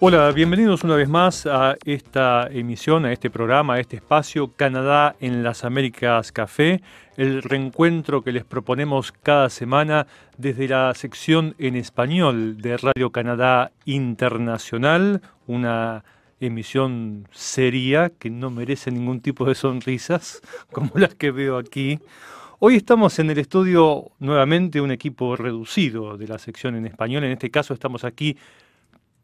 Hola, bienvenidos una vez más a esta emisión, a este programa, a este espacio Canadá en las Américas Café, el reencuentro que les proponemos cada semana desde la sección en español de Radio Canadá Internacional, una emisión seria que no merece ningún tipo de sonrisas como las que veo aquí. Hoy estamos en el estudio nuevamente un equipo reducido de la sección en español, en este caso estamos aquí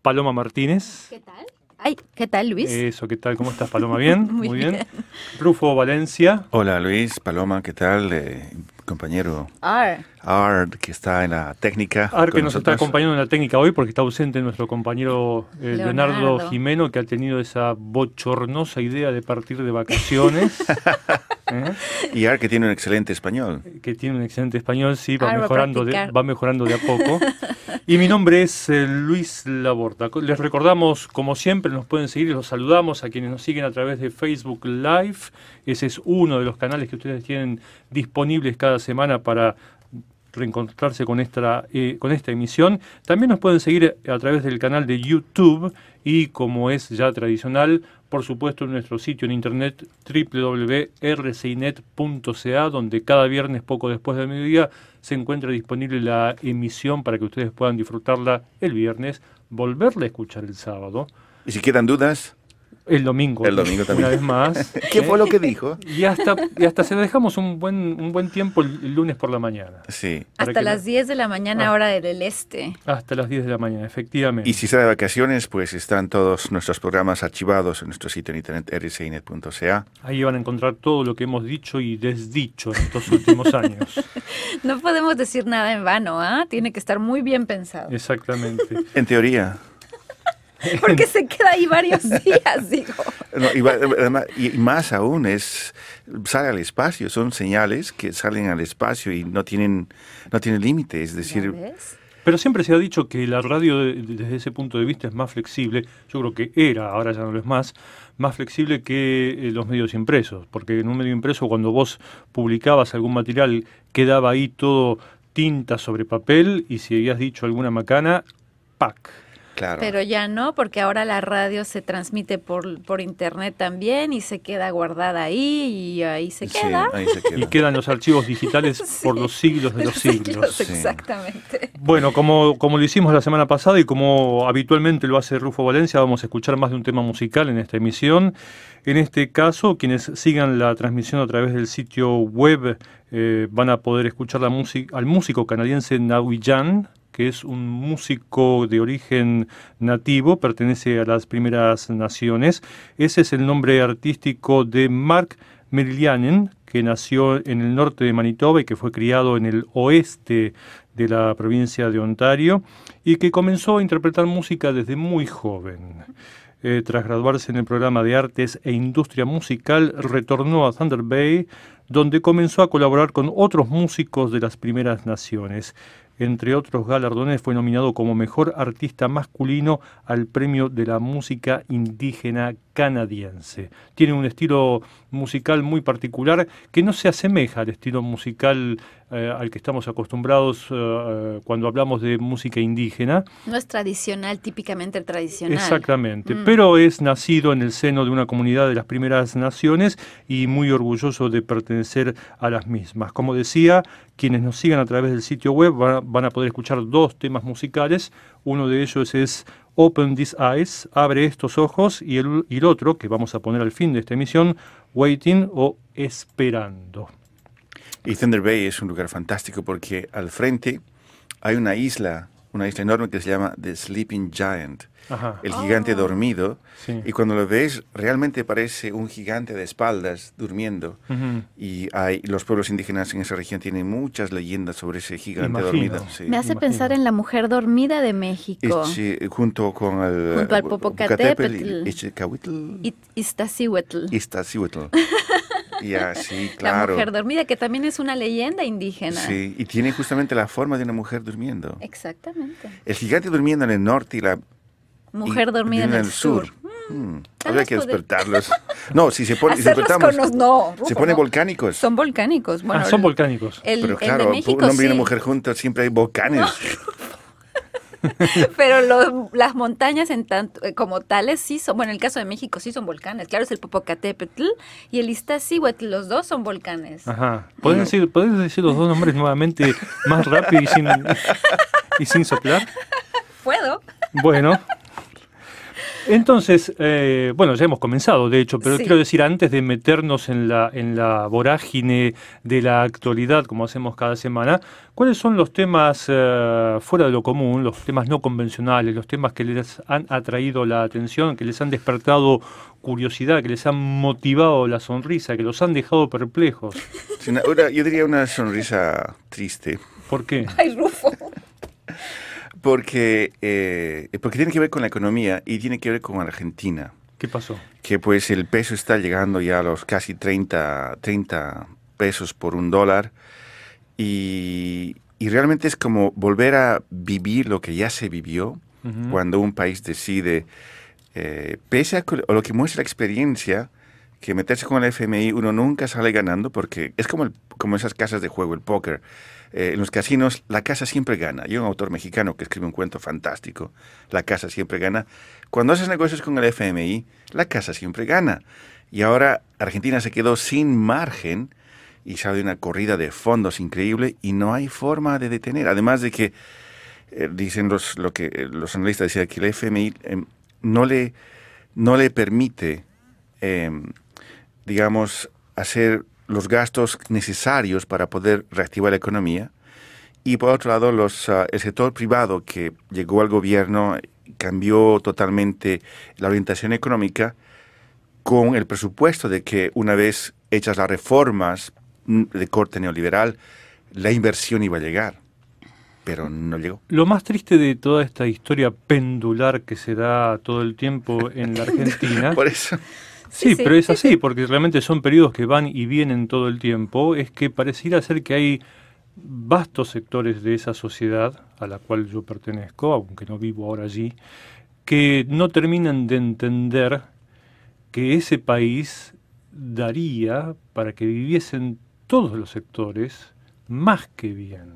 Paloma Martínez. ¿Qué tal? Ay, ¿qué tal, Luis? Eso, ¿qué tal? ¿Cómo estás, Paloma? ¿Bien? Muy, bien. Rufo Valencia. Hola, Luis, Paloma, ¿qué tal? Eh, compañero Ar que está en la técnica. Ar que nos está acompañando en la técnica hoy porque está ausente nuestro compañero eh, Leonardo. Jimeno, que ha tenido esa bochornosa idea de partir de vacaciones. ¿eh? Y Ar que tiene un excelente español. Que tiene un excelente español, sí, va, mejorando de, mejorando de a poco. Y mi nombre es eh, Luis Laborda Les recordamos, como siempre, nos pueden seguir y los saludamos a quienes nos siguen a través de Facebook Live. Ese es uno de los canales que ustedes tienen disponibles cada semana para reencontrarse con esta, eh, con esta emisión. También nos pueden seguir a través del canal de YouTube y, como es ya tradicional, por supuesto en nuestro sitio en internet www.rcinet.ca, donde cada viernes, poco después del mediodía, se encuentra disponible la emisión para que ustedes puedan disfrutarla el viernes, volverla a escuchar el sábado. Y si quedan dudas, el domingo. El domingo también. Una vez más. ¿Qué fue lo que dijo? Y hasta, hasta se dejamos un buen, un buen tiempo el lunes por la mañana. Sí. Hasta las 10 de la mañana, ah. hora del este. Hasta las 10 de la mañana, efectivamente. Y si está de vacaciones, pues están todos nuestros programas archivados en nuestro sitio en internet rcinet.ca. Ahí van a encontrar todo lo que hemos dicho y desdicho en estos últimos años. no podemos decir nada en vano, ¿ah? Tiene que estar muy bien pensado. Exactamente. en teoría. Porque se queda ahí varios días, digo. y, más aún es, sale al espacio, son señales que salen al espacio y no tienen, no tienen límite, es decir... Pero siempre se ha dicho que la radio desde ese punto de vista es más flexible, yo creo que era, ahora ya no lo es más, más flexible que eh, los medios impresos, porque en un medio impreso cuando vos publicabas algún material quedaba ahí todo tinta sobre papel y si habías dicho alguna macana, ¡pac! Pero ya no, porque ahora la radio se transmite por, internet también y se queda guardada ahí y ahí se, queda. Y quedan los archivos digitales por los siglos de los, siglos. exactamente. Bueno, como, como lo hicimos la semana pasada y como habitualmente lo hace Rufo Valencia, vamos a escuchar más de un tema musical en esta emisión. En este caso, quienes sigan la transmisión a través del sitio web eh, van a poder escuchar la al músico canadiense Naui Jan que es un músico de origen nativo, pertenece a las primeras naciones. Ese es el nombre artístico de Mark Merilianen, que nació en el norte de Manitoba y que fue criado en el oeste de la provincia de Ontario y que comenzó a interpretar música desde muy joven. Eh, tras graduarse en el programa de Artes e Industria Musical, retornó a Thunder Bay, donde comenzó a colaborar con otros músicos de las primeras naciones. Entre otros galardones fue nominado como mejor artista masculino al Premio de la Música Indígena Canadiense. Tiene un estilo musical muy particular que no se asemeja al estilo musical eh, al que estamos acostumbrados eh, cuando hablamos de música indígena. No es tradicional, típicamente tradicional. Exactamente, mm. pero es nacido en el seno de una comunidad de las primeras naciones y muy orgulloso de pertenecer a las mismas. Como decía, quienes nos sigan a través del sitio web van a poder escuchar dos temas musicales. Uno de ellos es Open These Eyes, Abre estos ojos, y el, otro, que vamos a poner al fin de esta emisión, Waiting o Esperando. Y Thunder Bay es un lugar fantástico porque al frente hay una isla una isla enorme que se llama The Sleeping Giant, el gigante ah. dormido. Y cuando lo veis realmente parece un gigante de espaldas durmiendo. Y hay, los pueblos indígenas en esa región tienen muchas leyendas sobre ese gigante dormido. Me hace pensar en la mujer dormida de México. junto con el... Junto al eh, Popocatépetl. Y así, claro. La mujer dormida, que también es una leyenda indígena. Sí, y tiene justamente la forma de una mujer durmiendo. Exactamente. El gigante durmiendo en el norte y la mujer dormida en, el sur. Mm, mm, habría que despertarlos. No, si se, pone, despertamos. no, se ponen volcánicos. Son volcánicos. Bueno, ah, son volcánicos. Pero claro, un hombre y una mujer juntos siempre hay volcanes. Pero las montañas en eh, como tales sí son, bueno, en el caso de México sí son volcanes. Claro, es el Popocatépetl y el Iztaccíhuatl, los dos son volcanes. Ajá. ¿Puedes decir, los dos nombres nuevamente más rápido y sin, y sin soplar? Puedo. Bueno. Entonces, eh, bueno, ya hemos comenzado, de hecho, pero quiero decir, antes de meternos en la, en la vorágine de la actualidad, como hacemos cada semana, ¿cuáles son los temas eh, fuera de lo común, los temas no convencionales, los temas que les han atraído la atención, que les han despertado curiosidad, que les han motivado la sonrisa, que los han dejado perplejos? yo diría una sonrisa triste. ¿Por qué? Ay, Rufo. Porque, eh, porque tiene que ver con la economía y tiene que ver con Argentina. ¿Qué pasó? Que pues el peso está llegando ya a los casi 30, 30 pesos por un dólar y, realmente es como volver a vivir lo que ya se vivió cuando un país decide, eh, pese a lo que muestra la experiencia, que meterse con el FMI uno nunca sale ganando porque es como, como esas casas de juego, el póker eh, en los casinos la casa siempre gana. Hay un autor mexicano que escribe un cuento fantástico, la casa siempre gana. Cuando haces negocios con el FMI, la casa siempre gana. Y ahora Argentina se quedó sin margen y sale una corrida de fondos increíble y no hay forma de detener. Además de que eh, dicen los, lo que eh, los analistas decían que el FMI em, no le no le permite em, digamos hacer los gastos necesarios para poder reactivar la economía y por otro lado ah, el sector privado que llegó al gobierno cambió totalmente la orientación económica con el presupuesto de que una vez hechas las reformas mm, de corte neoliberal, la inversión iba a llegar, pero no llegó. Lo más triste de toda esta historia pendular que se da todo el tiempo en la Argentina Por eso. Sí, pero es así, porque realmente son periodos que van y vienen todo el tiempo. Es que pareciera ser que hay vastos sectores de esa sociedad a la cual yo pertenezco, aunque no vivo ahora allí, que no terminan de entender que ese país daría para que viviesen todos los sectores más que bien.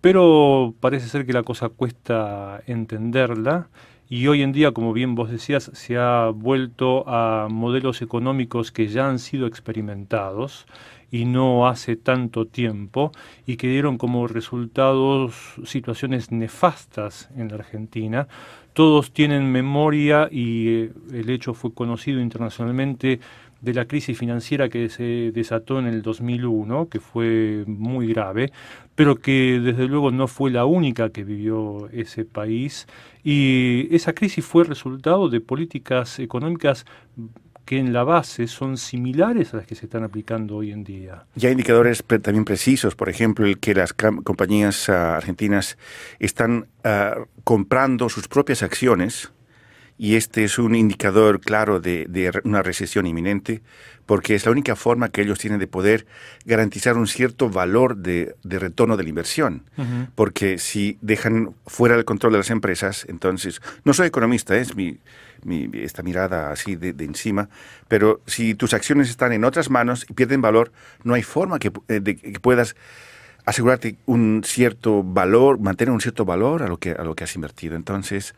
Pero parece ser que la cosa cuesta entenderla y hoy en día, como bien vos decías, se ha vuelto a modelos económicos que ya han sido experimentados y no hace tanto tiempo y que dieron como resultados situaciones nefastas en la Argentina. Todos tienen memoria y eh, el hecho fue conocido internacionalmente de la crisis financiera que se desató en el 2001, que fue muy grave, pero que desde luego no fue la única que vivió ese país. Y esa crisis fue resultado de políticas económicas que en la base son similares a las que se están aplicando hoy en día. Ya hay indicadores también precisos, por ejemplo, el que las compañías ah, argentinas están ah, comprando sus propias acciones y este es un indicador claro de, una recesión inminente, porque es la única forma que ellos tienen de poder garantizar un cierto valor de, retorno de la inversión. Porque si dejan fuera del control de las empresas, entonces, no soy economista, es mi, esta mirada así de, de, encima, pero si tus acciones están en otras manos y pierden valor, no hay forma que, eh, que puedas asegurarte un cierto valor, mantener un cierto valor a lo que, a lo que has invertido. Entonces,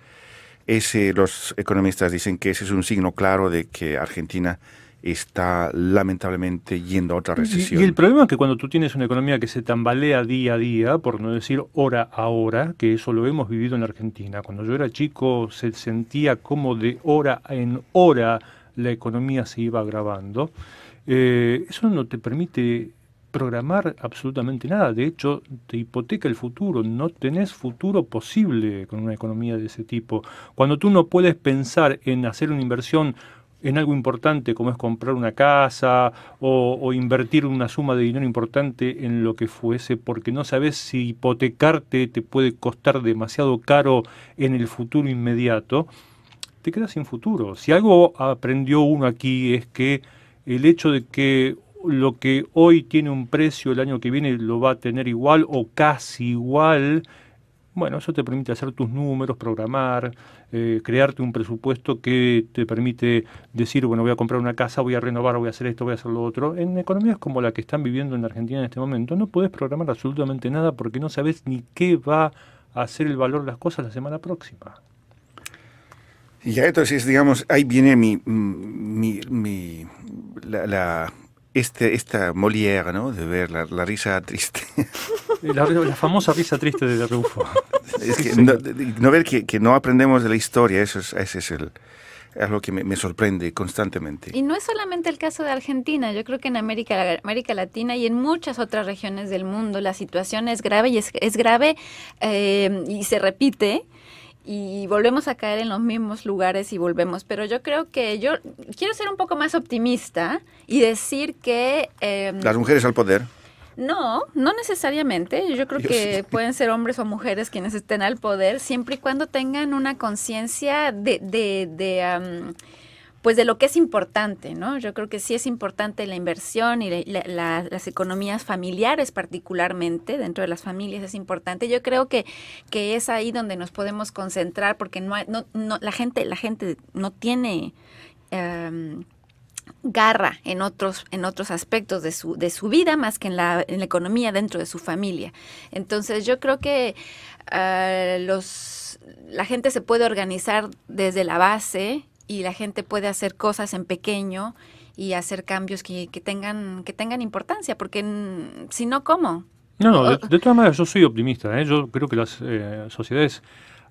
ese, los economistas dicen que ese es un signo claro de que Argentina está lamentablemente yendo a otra recesión. Y, el problema es que cuando tú tienes una economía que se tambalea día a día, por no decir hora a hora, que eso lo hemos vivido en Argentina, cuando yo era chico se sentía como de hora en hora la economía se iba agravando, eh, eso no te permite programar absolutamente nada. De hecho, te hipoteca el futuro. No tenés futuro posible con una economía de ese tipo. Cuando tú no puedes pensar en hacer una inversión en algo importante como es comprar una casa o, invertir una suma de dinero importante en lo que fuese, porque no sabes si hipotecarte te puede costar demasiado caro en el futuro inmediato, te quedas sin futuro. Si algo aprendió uno aquí es que el hecho de que lo que hoy tiene un precio el año que viene lo va a tener igual o casi igual. Bueno, eso te permite hacer tus números, programar, eh, crearte un presupuesto que te permite decir, bueno, voy a comprar una casa, voy a renovar, voy a hacer esto, voy a hacer lo otro. En economías como la que están viviendo en Argentina en este momento, no puedes programar absolutamente nada porque no sabes ni qué va a hacer el valor de las cosas la semana próxima. Y ya entonces, digamos, ahí viene mi, mm, la este, esta Molière, ¿no? De ver la, la risa triste. La, famosa risa triste de Rufo. Es no, ver que, no aprendemos de la historia, eso es, ese es el, algo que me, sorprende constantemente. Y no es solamente el caso de Argentina, yo creo que en América, América Latina y en muchas otras regiones del mundo la situación es grave y es, grave eh, y se repite y volvemos a caer en los mismos lugares y volvemos. Pero yo creo que yo quiero ser un poco más optimista y decir que... Em, Las mujeres al poder. No, no necesariamente. Yo creo que pueden ser hombres o mujeres quienes estén al poder, siempre y cuando tengan una conciencia de, de, de pues de lo que es importante, ¿no? Yo creo que sí es importante la inversión y las economías familiares particularmente, dentro de las familias es importante. Yo creo que, que es ahí donde nos podemos concentrar porque no, la, gente, la gente no tiene... Em, garra en otros, en otros aspectos de su, de su vida más que en la, economía dentro de su familia. Entonces yo creo que eh, los, la gente se puede organizar desde la base y la gente puede hacer cosas en pequeño y hacer cambios que, tengan, que tengan importancia, porque si no, ¿cómo? No, de, de, todas maneras yo soy optimista. ¿eh? Yo creo que las eh, sociedades,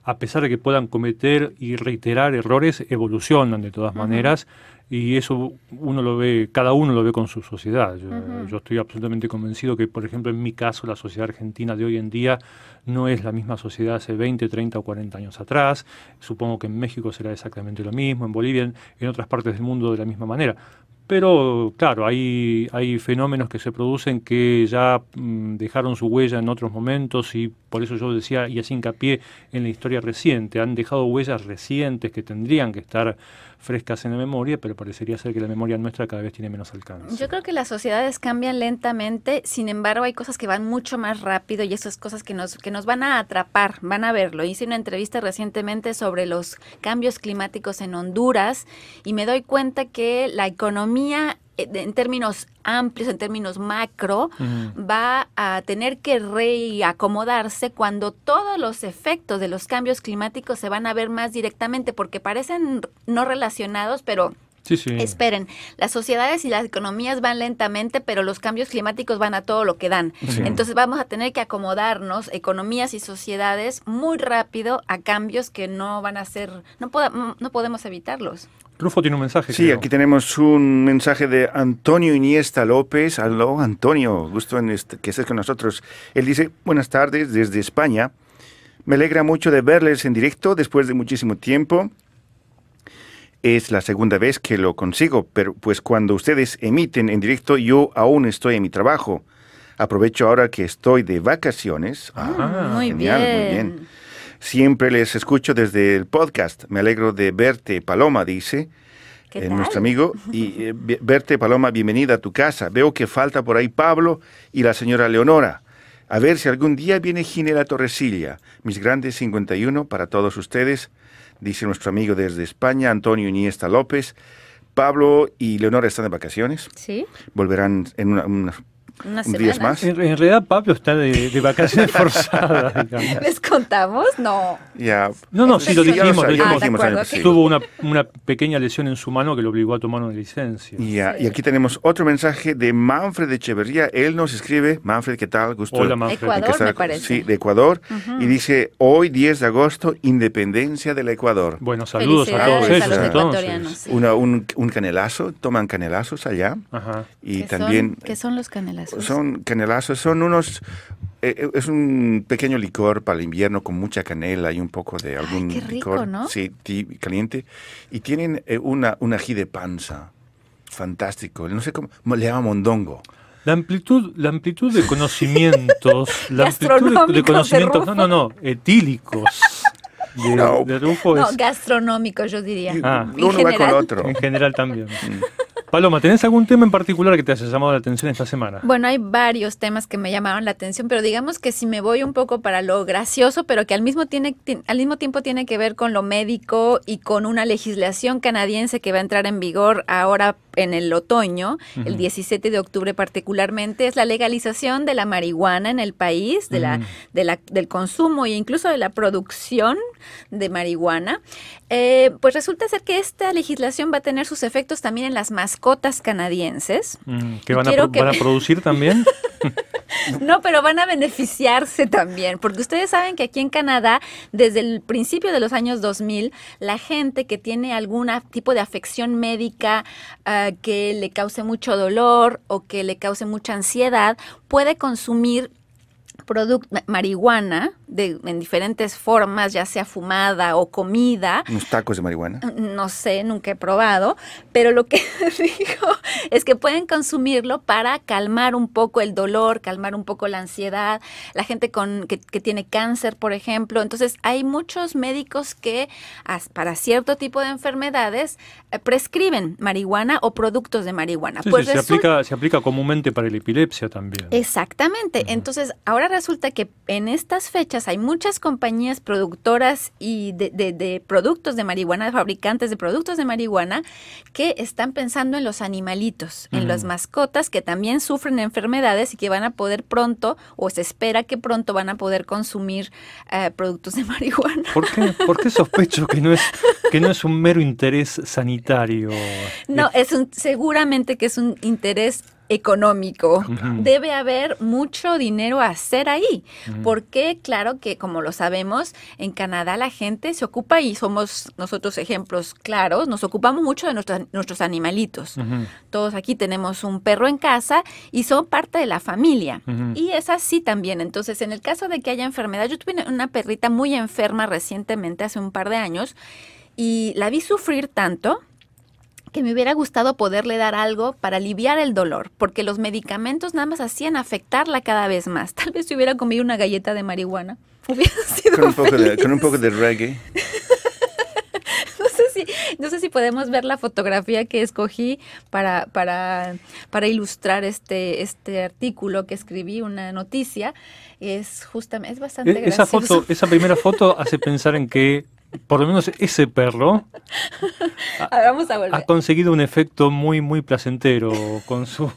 a pesar de que puedan cometer y reiterar errores, evolucionan de todas maneras y eso uno lo ve, cada uno lo ve con su sociedad. Yo, estoy absolutamente convencido que, por ejemplo, en mi caso, la sociedad argentina de hoy en día no es la misma sociedad hace 20, 30 o 40 años atrás. Supongo que en México será exactamente lo mismo, en Bolivia, en, otras partes del mundo de la misma manera. Pero claro, hay, hay fenómenos que se producen que ya mm, dejaron su huella en otros momentos y por eso yo decía y así hincapié en la historia reciente, han dejado huellas recientes que tendrían que estar frescas en la memoria, pero parecería ser que la memoria nuestra cada vez tiene menos alcance. Yo creo que las sociedades cambian lentamente, sin embargo hay cosas que van mucho más rápido y esas cosas que nos, que nos van a atrapar, van a verlo. Hice una entrevista recientemente sobre los cambios climáticos en Honduras y me doy cuenta que la economía eh, en términos amplios, en términos macro, va a tener que reacomodarse cuando todos los efectos de los cambios climáticos se van a ver más directamente, porque parecen no relacionados, pero... Esperen, las sociedades y las economías van lentamente, pero los cambios climáticos van a todo lo que dan. Entonces vamos a tener que acomodarnos, economías y sociedades, muy rápido a cambios que no van a ser, no, no podemos evitarlos. Rufo tiene un mensaje. Sí, aquí tenemos un mensaje de Antonio Iniesta López. Aló, Antonio, gusto en que estés con nosotros. Él dice, buenas tardes desde España. Me alegra mucho de verles en directo después de muchísimo tiempo. Es la segunda vez que lo consigo, pero pues cuando ustedes emiten en directo yo aún estoy en mi trabajo. Aprovecho ahora que estoy de vacaciones. Ah, bien. Ah, muy bien. Siempre les escucho desde el podcast. Me alegro de verte, Paloma, dice. Eh, nuestro amigo. Y eh, verte, Paloma, bienvenida a tu casa. Veo que falta por ahí Pablo y la señora Leonora. A ver si algún día viene Ginela Torresilla. Mis grandes 51 para todos ustedes, dice nuestro amigo desde España, Antonio Iniesta López. Pablo y Leonora están de vacaciones. Sí. Volverán en una, más. En, realidad Pablo está de, vacaciones forzadas. ¿Les contamos? No. No, no, sí, lo dijimos. Lo ah, dijimos, Tuvo una, una, pequeña lesión en su mano que lo obligó a tomar una licencia. y aquí tenemos otro mensaje de Manfred Echeverría. Él nos escribe, Manfred, ¿qué tal? Hola, Manfred. Ecuador, me parece. Sí, de Ecuador. Y dice, hoy 10 de agosto, independencia del Ecuador. Bueno, saludos a todos un, un, canelazo, toman canelazos allá. Y también... ¿Qué son los canelazos? Son canelazos, son unos... Eh, eh, es un pequeño licor para el invierno con mucha canela y un poco de algún rico, ¿no? sí, caliente. Y tienen eh, una, un ají de panza fantástico. No sé cómo, le llama mondongo. La amplitud, la amplitud de conocimientos, la amplitud de, conocimientos, no, no, no, etílicos. De, no. no, es... gastronómico, yo diría. Ah, uno general. va con otro. En general también. Mm. Paloma, ¿tenés algún tema en particular que te haya llamado la atención esta semana? Bueno, hay varios temas que me llamaron la atención, pero digamos que si me voy un poco para lo gracioso, pero que al mismo, tiene, al mismo tiempo tiene que ver con lo médico y con una legislación canadiense que va a entrar en vigor ahora en el otoño, el 17 de octubre particularmente, es la legalización de la marihuana en el país, de la, la, del consumo e incluso de la producción de marihuana. Eh, pues resulta ser que esta legislación va a tener sus efectos también en las mascotas canadienses. Mm, ¿Que van, a, producir también? no, pero van a beneficiarse también, porque ustedes saben que aquí en Canadá, desde el principio de los años 2000, la gente que tiene algún tipo de afección médica ah, que le cause mucho dolor o que le cause mucha ansiedad, puede consumir marihuana en diferentes formas, ya sea fumada o comida. ¿Unos tacos de marihuana? No sé, nunca he probado, pero lo que digo es que pueden consumirlo para calmar un poco el dolor, calmar un poco la ansiedad, la gente con, que, tiene cáncer, por ejemplo. Entonces, hay muchos médicos que para cierto tipo de enfermedades eh, prescriben marihuana o productos de marihuana. pues se, aplica, se aplica comúnmente para la epilepsia también. Exactamente. Entonces, ahora resulta que en estas fechas hay muchas compañías productoras y de, productos de marihuana, fabricantes de productos de marihuana, que están pensando en los animalitos, en las mascotas que también sufren enfermedades y que van a poder pronto, o se espera que pronto van a poder consumir eh, productos de marihuana. ¿Por qué, sospecho que no, es, que no es un mero interés sanitario? No, eh, es un, seguramente que es un interés económico. Debe haber mucho dinero a hacer ahí, porque claro que como lo sabemos, en Canadá la gente se ocupa y somos nosotros ejemplos claros, nos ocupamos mucho de nuestros, nuestros animalitos. Todos aquí tenemos un perro en casa y son parte de la familia. Y es así también. Entonces, en el caso de que haya enfermedad, yo tuve una perrita muy enferma recientemente, hace un par de años, y la vi sufrir tanto que me hubiera gustado poderle dar algo para aliviar el dolor, porque los medicamentos nada más hacían afectarla cada vez más. Tal vez si hubiera comido una galleta de marihuana, hubiera sido con un poco, De, con un poco de reggae. no, sé si, podemos ver la fotografía que escogí para, para, para ilustrar este, este artículo que escribí, una noticia. Es justamente, es bastante e, Esa foto, esa primera foto hace pensar en que por lo menos ese perro ha conseguido un efecto muy, muy placentero con su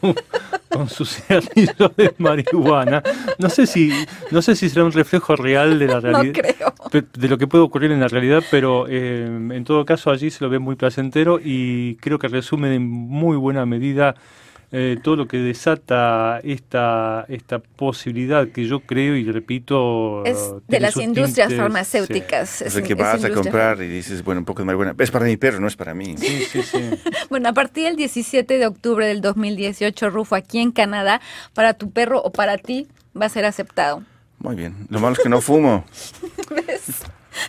con de marihuana. No sé si, no sé si será un reflejo real de la realidad. De lo que puede ocurrir en la realidad, pero eh, en todo caso allí se lo ve muy placentero y creo que resume en muy buena medida eh, todo lo que desata esta, esta posibilidad que yo creo y repito... Es de las industrias farmacéuticas. Es, que vas a comprar y dices, bueno, un poco de marihuana. Es para mi perro, no es para mí. Sí, sí, sí. bueno, a partir del 17 de octubre del 2018, Rufo, aquí en Canadá, para tu perro o para ti va a ser aceptado. Muy bien. Lo malo es que no fumo.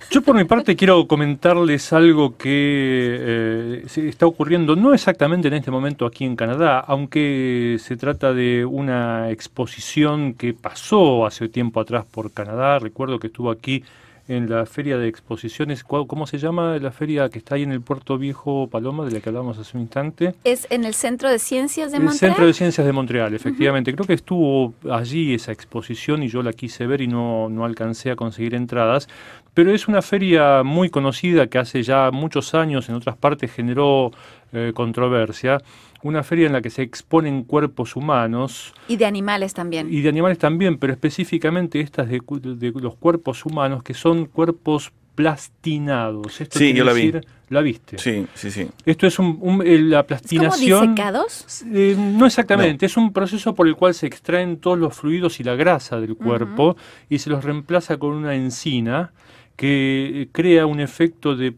Yo por mi parte quiero comentarles algo que eh, está ocurriendo, no exactamente en este momento aquí en Canadá, aunque se trata de una exposición que pasó hace tiempo atrás por Canadá. Recuerdo que estuvo aquí en la feria de exposiciones. ¿Cómo se llama la feria que está ahí en el Puerto Viejo Paloma, de la que hablábamos hace un instante? Es en el Centro de Ciencias de Montreal. Centro de Ciencias de Montreal, efectivamente. Creo que estuvo allí esa exposición y yo la quise ver y no, no alcancé a conseguir entradas. Pero es una feria muy conocida que hace ya muchos años en otras partes generó eh, controversia una feria en la que se exponen cuerpos humanos. Y de animales también. Y de animales también, pero específicamente estas de, los cuerpos humanos, que son cuerpos plastinados. sí, yo la vi. ¿La viste? Sí, sí, sí. Esto es un, eh, la plastinación. ¿Es eh, no exactamente, es un proceso por el cual se extraen todos los fluidos y la grasa del cuerpo y se los reemplaza con una encina que crea un efecto de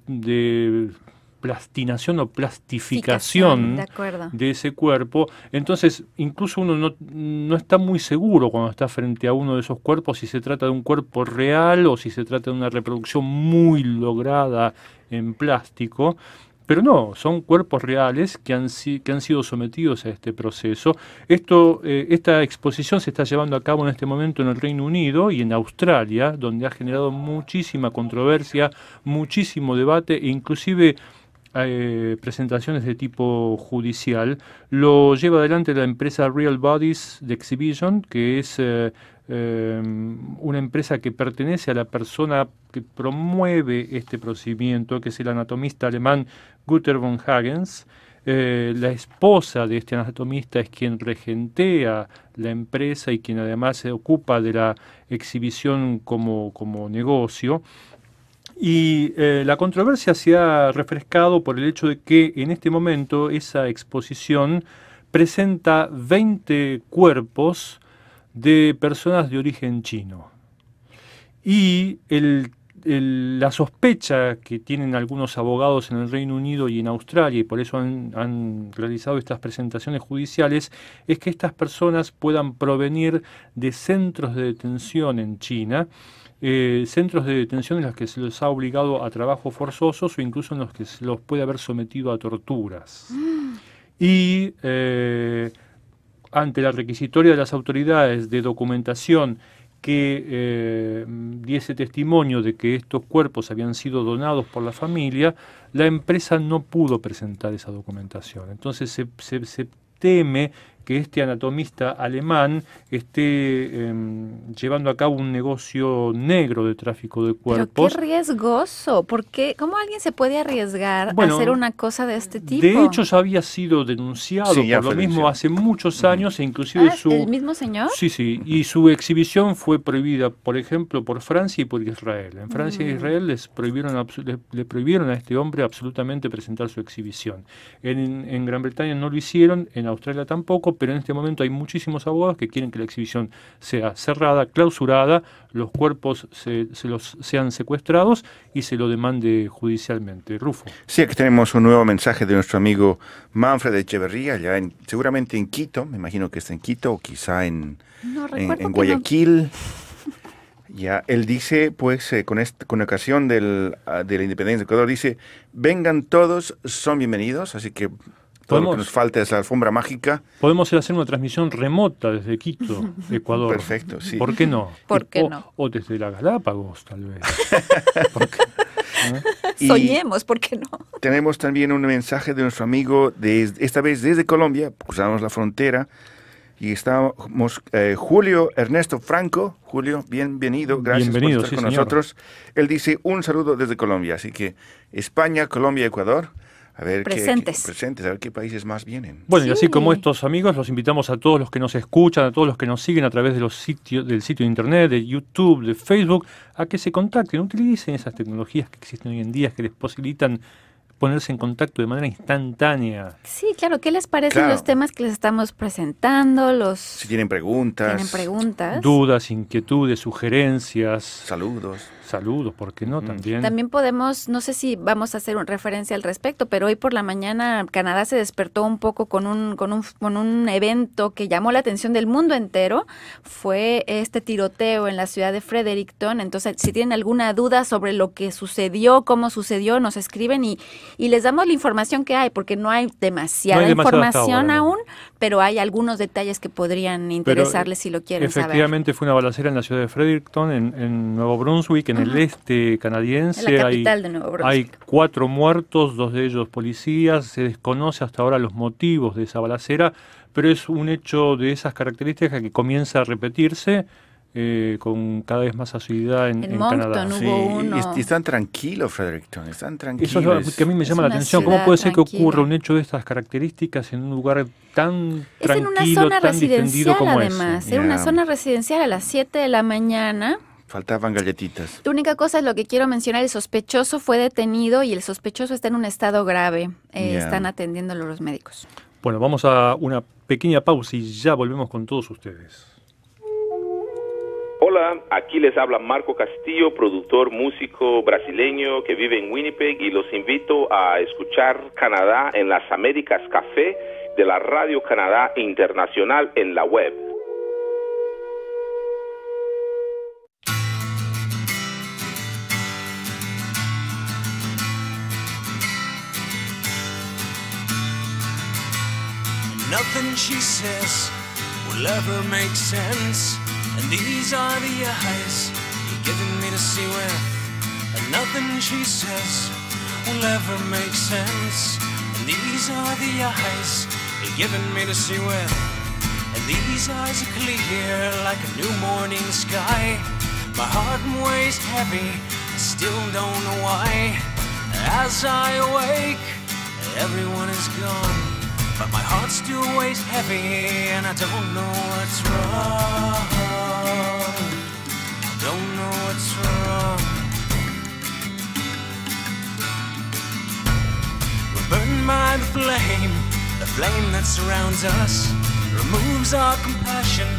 plastinación o plastificación de, ese cuerpo. Entonces, incluso uno no, está muy seguro cuando está frente a uno de esos cuerpos si se trata de un cuerpo real o si se trata de una reproducción muy lograda en plástico. Pero no, son cuerpos reales que han, que han sido sometidos a este proceso. Esto, eh, esta exposición se está llevando a cabo en este momento en el Reino Unido y en Australia, donde ha generado muchísima controversia, muchísimo debate e inclusive eh, presentaciones de tipo judicial, lo lleva adelante la empresa Real Bodies de Exhibition, que es eh, eh, una empresa que pertenece a la persona que promueve este procedimiento, que es el anatomista alemán Guter von Hagens. la esposa de este anatomista es quien regentea la empresa y quien además se ocupa de la exhibición como, como negocio. Y eh, la controversia se ha refrescado por el hecho de que en este momento esa exposición presenta 20 cuerpos de personas de origen chino. Y la sospecha que tienen algunos abogados en el Reino Unido y en Australia, y por eso han realizado estas presentaciones judiciales, es que estas personas puedan provenir de centros de detención en China eh, centros de detención en los que se los ha obligado a trabajos forzosos o incluso en los que se los puede haber sometido a torturas. Y eh, ante la requisitoria de las autoridades de documentación que eh, diese testimonio de que estos cuerpos habían sido donados por la familia, la empresa no pudo presentar esa documentación. Entonces se, se teme que este anatomista alemán esté em, llevando a cabo un negocio negro de tráfico de cuerpos. Pero qué riesgoso, porque ¿cómo alguien se puede arriesgar a hacer una cosa de este tipo? De hecho ya había sido denunciado por lo mismo hace muchos años e inclusive ah, su ¿El mismo señor? Sí, sí, y su exhibición fue prohibida, por ejemplo, por Francia y por Israel. En Francia e mm. Israel les prohibieron le, prohibieron a este hombre absolutamente presentar su exhibición. en Gran Bretaña no lo hicieron, en Australia tampoco, pero en este momento hay muchísimos abogados que quieren que la exhibición sea cerrada, clausurada, los cuerpos se, los sean secuestrados y se lo demande judicialmente. Rufo. Sí, aquí tenemos un nuevo mensaje de nuestro amigo Manfred Echeverría, ya en, seguramente en Quito, me imagino que está en Quito o quizá en, Guayaquil. Ya, él dice, pues, eh, con, con ocasión del, ah, de la independencia de Ecuador, dice, vengan todos, son bienvenidos, así que todo nos falta es la alfombra mágica. Podemos hacer una transmisión remota desde Quito, Ecuador. Perfecto, sí. ¿Por qué no? ¿Por qué o, no? O desde la Galápagos, tal vez. Soñemos, ¿por qué no? Tenemos también un mensaje de nuestro amigo, de, esta vez desde Colombia, cruzamos la frontera, y estamos eh, Julio Ernesto Franco. Julio, bienvenido, gracias bienvenido, por estar con nosotros. Él dice un saludo desde Colombia, así que España, Colombia, Ecuador a ver presentes. Qué, presentes, a ver qué países más vienen. Bueno, y así como estos amigos, los invitamos a todos los que nos escuchan, a todos los que nos siguen a través de los sitios, del sitio de internet, de YouTube, de Facebook, a que se contacten, utilicen esas tecnologías que existen hoy en día, que les posibilitan ponerse en contacto de manera instantánea. Sí, claro. ¿Qué les parecen los temas que les estamos presentando? Los si tienen preguntas, tienen preguntas, dudas, inquietudes, sugerencias, saludos saludos, ¿por qué no? También. También podemos, no sé si vamos a hacer un, referencia al respecto, pero hoy por la mañana Canadá se despertó un poco con un, con un, con un evento que llamó la atención del mundo entero. Fue este tiroteo en la ciudad de Fredericton. Entonces, si tienen alguna duda sobre lo que sucedió, cómo sucedió, nos escriben y, les damos la información que hay, porque no hay demasiada información aún, pero hay algunos detalles que podrían interesarles si lo quieren efectivamente saber. Efectivamente fue una balacera en la ciudad de Fredericton, en, en Nuevo Brunswick, en en el este canadiense hay, cuatro muertos, dos de ellos policías. Se desconoce hasta ahora los motivos de esa balacera, pero es un hecho de esas características que comienza a repetirse. Eh, con cada vez más asiduidad en, Canadá. Sí, y, están tranquilos, Fredericton, están tranquilos. Eso es lo que a mí me llama la atención. ¿Cómo puede ser que ocurra un hecho de estas características en un lugar tan es tranquilo, en una zona residencial, además, En una zona residencial a las 7 de la mañana Faltaban galletitas. La única cosa es lo que quiero mencionar, el sospechoso fue detenido y el sospechoso está en un estado grave. Eh, están atendiéndolo los médicos. Bueno, vamos a una pequeña pausa y ya volvemos con todos ustedes. Hola, aquí les habla Marco Castillo, productor músico brasileño que vive en Winnipeg y los invito a escuchar Canadá en las Américas Café de la Radio Canadá Internacional en la web Nothing she says will ever make sense. And these are the eyes you're giving me to see with. And nothing she says will ever make sense. And these are the eyes you're giving me to see with. And these eyes are clear like a new morning sky. My heart weighs heavy, I still don't know why. As I awake, everyone is gone. But my heart still weighs heavy and I don't know what's wrong. Don't know what's wrong. We're burned by the flame, the flame that surrounds us, removes our compassion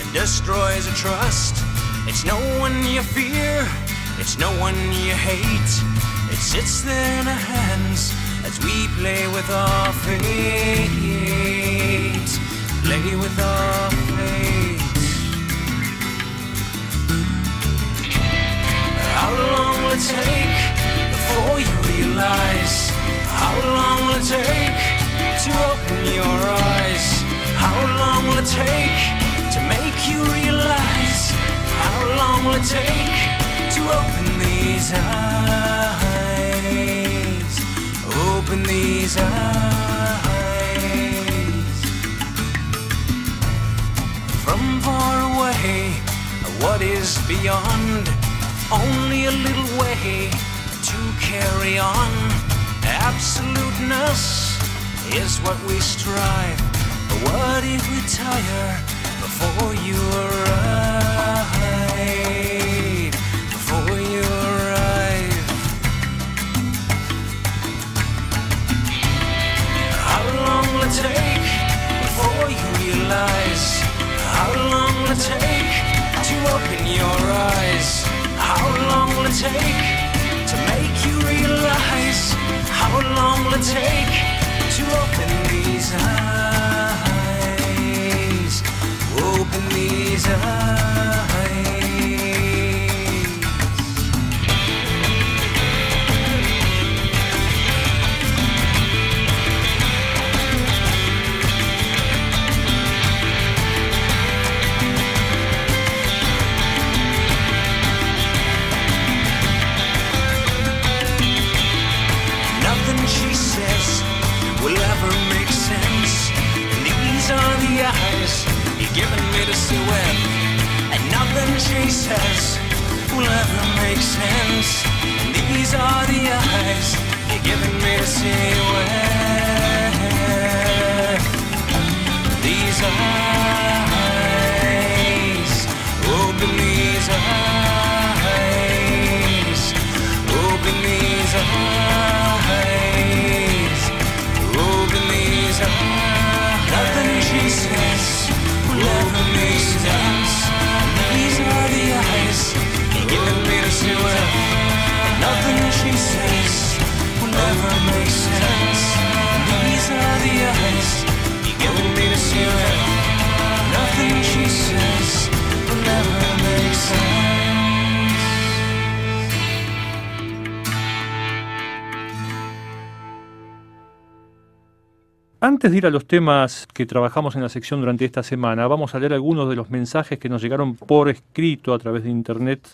and destroys our trust. It's no one you fear, it's no one you hate. It sits there in our hands as we play with our fate. Play with our fate. How long will it take before you realize? How long will it take to open your eyes? How long will it take to make you realize? How long will it take to open these eyes? eyes. From far away, what is beyond? Only a little way to carry on. Absoluteness is what we strive. But what if we tire before you arrive? your eyes. How long will it take to make you realize? How long will it take to open these eyes? Open these eyes. will ever make sense. These are the eyes you're giving me to see with, and nothing she says will ever make sense. These are the eyes you're giving me to see with. These eyes, open these eyes, open these eyes. dance. these are the eyes that look me the see And nothing she says will ever make sense. Antes de ir a los temas que trabajamos en la sección durante esta semana, vamos a leer algunos de los mensajes que nos llegaron por escrito a través de internet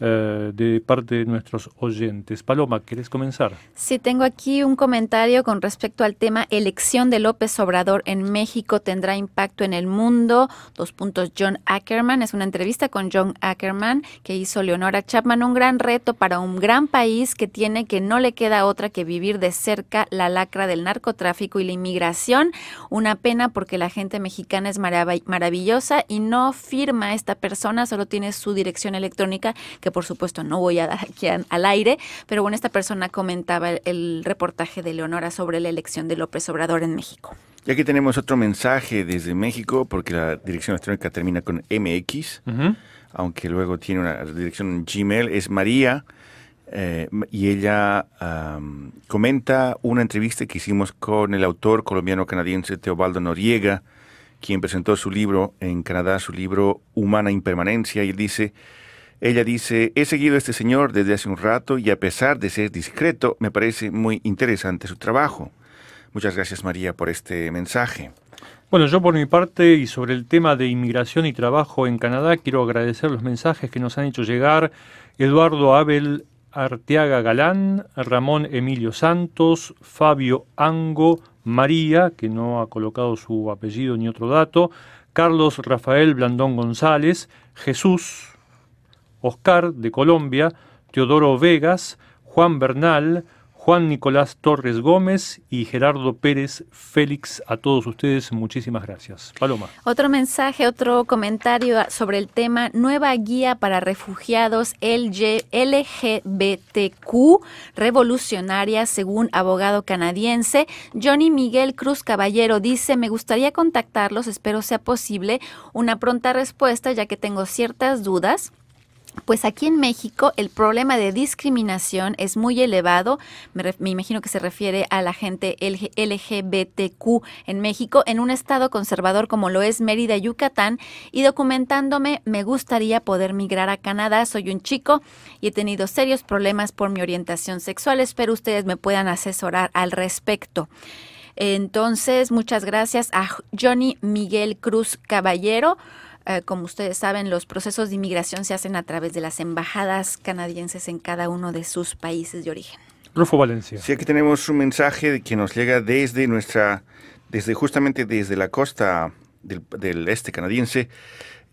eh, de parte de nuestros oyentes. Paloma, ¿quieres comenzar? Sí, tengo aquí un comentario con respecto al tema elección de López Obrador en México tendrá impacto en el mundo. Dos puntos, John Ackerman. Es una entrevista con John Ackerman que hizo Leonora Chapman. Un gran reto para un gran país que tiene que no le queda otra que vivir de cerca la lacra del narcotráfico y la inmigración. Una pena porque la gente mexicana es maravillosa y no firma esta persona, solo tiene su dirección electrónica por supuesto no voy a dar aquí al aire, pero bueno, esta persona comentaba el reportaje de Leonora sobre la elección de López Obrador en México. Y aquí tenemos otro mensaje desde México, porque la dirección electrónica termina con MX, aunque luego tiene una dirección Gmail, es María. Eh, y ella comenta una entrevista que hicimos con el autor colombiano-canadiense Teobaldo Noriega, quien presentó su libro en Canadá, su libro Humana Impermanencia, y él dice, ella dice, he seguido a este señor desde hace un rato y a pesar de ser discreto, me parece muy interesante su trabajo. Muchas gracias María por este mensaje. Bueno, yo por mi parte y sobre el tema de inmigración y trabajo en Canadá, quiero agradecer los mensajes que nos han hecho llegar Eduardo Abel Arteaga Galán, Ramón Emilio Santos, Fabio Ango, María, que no ha colocado su apellido ni otro dato, Carlos Rafael Blandón González, Jesús, Oscar de Colombia, Teodoro Vegas, Juan Bernal, Juan Nicolás Torres Gómez y Gerardo Pérez Félix. A todos ustedes, muchísimas gracias. Paloma. Otro mensaje, otro comentario sobre el tema Nueva Guía para Refugiados LGBTQ Revolucionaria, según abogado canadiense. Johnny Miguel Cruz Caballero dice, me gustaría contactarlos, espero sea posible una pronta respuesta ya que tengo ciertas dudas. Pues aquí en México el problema de discriminación es muy elevado. Me, imagino que se refiere a la gente LGBTQ en México, en un estado conservador como lo es Mérida, Yucatán. Y documentándome, me gustaría poder migrar a Canadá. Soy un chico y he tenido serios problemas por mi orientación sexual. Espero ustedes me puedan asesorar al respecto. Entonces, muchas gracias a Johnny Miguel Cruz Caballero eh, como ustedes saben, los procesos de inmigración se hacen a través de las embajadas canadienses en cada uno de sus países de origen. Rufo Valencia. Sí, aquí tenemos un mensaje que nos llega desde nuestra, desde justamente desde la costa del, este canadiense.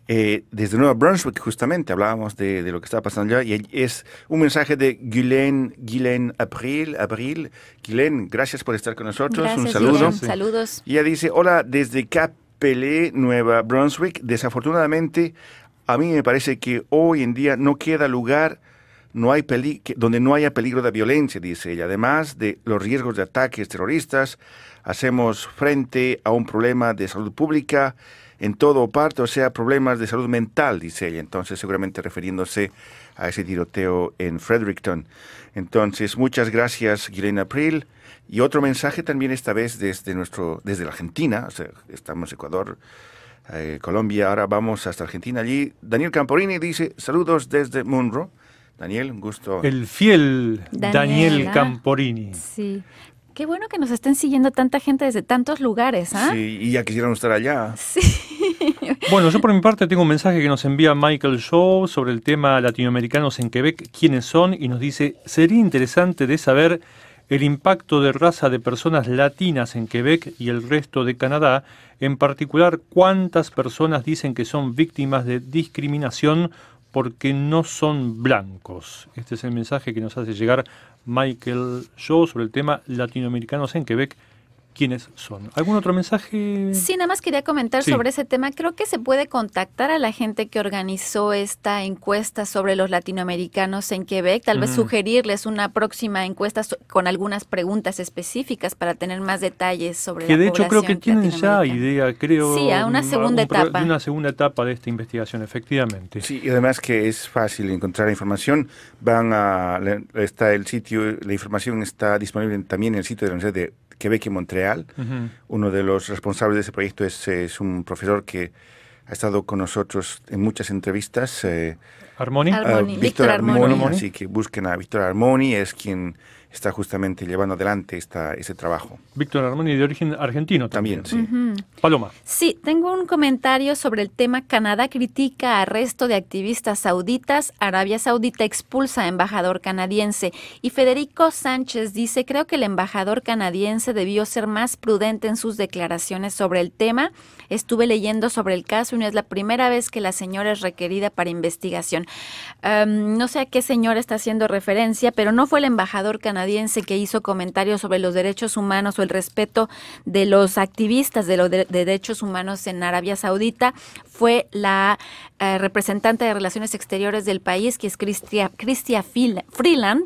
Eh, desde Nueva Brunswick, justamente, hablábamos de, lo que estaba pasando allá, y es un mensaje de Guylaine, Guylaine April, April, Guylaine, gracias por estar con nosotros, un saludo. saludos. Y ella dice, hola, desde Cap Pelé, Nueva Brunswick. Desafortunadamente, a mí me parece que hoy en día no queda lugar no hay donde no haya peligro de violencia, dice ella. Además de los riesgos de ataques terroristas, hacemos frente a un problema de salud pública en todo o parte, o sea, problemas de salud mental, dice ella. Entonces, seguramente refiriéndose a ese tiroteo en Fredericton. Entonces, muchas gracias, Guilena April. Y otro mensaje también esta vez desde, nuestro, desde la Argentina, o sea, estamos Ecuador, eh, Colombia, ahora vamos hasta Argentina. Allí Daniel Camporini dice, saludos desde Munro. Daniel, un gusto. El fiel Daniel, Camporini. Sí. Qué bueno que nos estén siguiendo tanta gente desde tantos lugares, ¿ah? Sí, y ya quisieron estar allá. Sí. bueno, yo por mi parte tengo un mensaje que nos envía Michael Shaw sobre el tema latinoamericanos en Quebec, quiénes son, y nos dice, sería interesante de saber el impacto de raza de personas latinas en Quebec y el resto de Canadá, en particular cuántas personas dicen que son víctimas de discriminación porque no son blancos. Este es el mensaje que nos hace llegar Michael Shaw sobre el tema latinoamericanos en Quebec, quiénes son. ¿Algún otro mensaje? Sí, nada más quería comentar sobre ese tema. Creo que se puede contactar a la gente que organizó esta encuesta sobre los latinoamericanos en Quebec, tal vez mm. sugerirles una próxima encuesta con algunas preguntas específicas para tener más detalles sobre que de hecho creo que tienen ya idea, creo. Sí, a una mm, segunda etapa. etapa. Una segunda etapa de esta investigación, efectivamente. Sí, y además que es fácil encontrar información. Van a está el sitio, la información está disponible también en el sitio de la Universidad de Quebec y Montreal. Uno de los responsables de ese proyecto es, es, un profesor que ha estado con nosotros en muchas entrevistas. Eh, Armoni. Ah, Víctor Así que busquen a Víctor Armoni, es quien está justamente llevando adelante esta, ese trabajo. Víctor Armani, de origen argentino también. sí. Paloma. Sí, tengo un comentario sobre el tema Canadá critica arresto de activistas sauditas, Arabia Saudita expulsa a embajador canadiense y Federico Sánchez dice, creo que el embajador canadiense debió ser más prudente en sus declaraciones sobre el tema. Estuve leyendo sobre el caso y no es la primera vez que la señora es requerida para investigación. no sé a qué señora está haciendo referencia, pero no fue el embajador canadiense que hizo comentarios sobre los derechos humanos o el respeto de los activistas de los derechos humanos en Arabia Saudita fue la eh, representante de Relaciones Exteriores del país, que es Cristia, Cristia Freeland,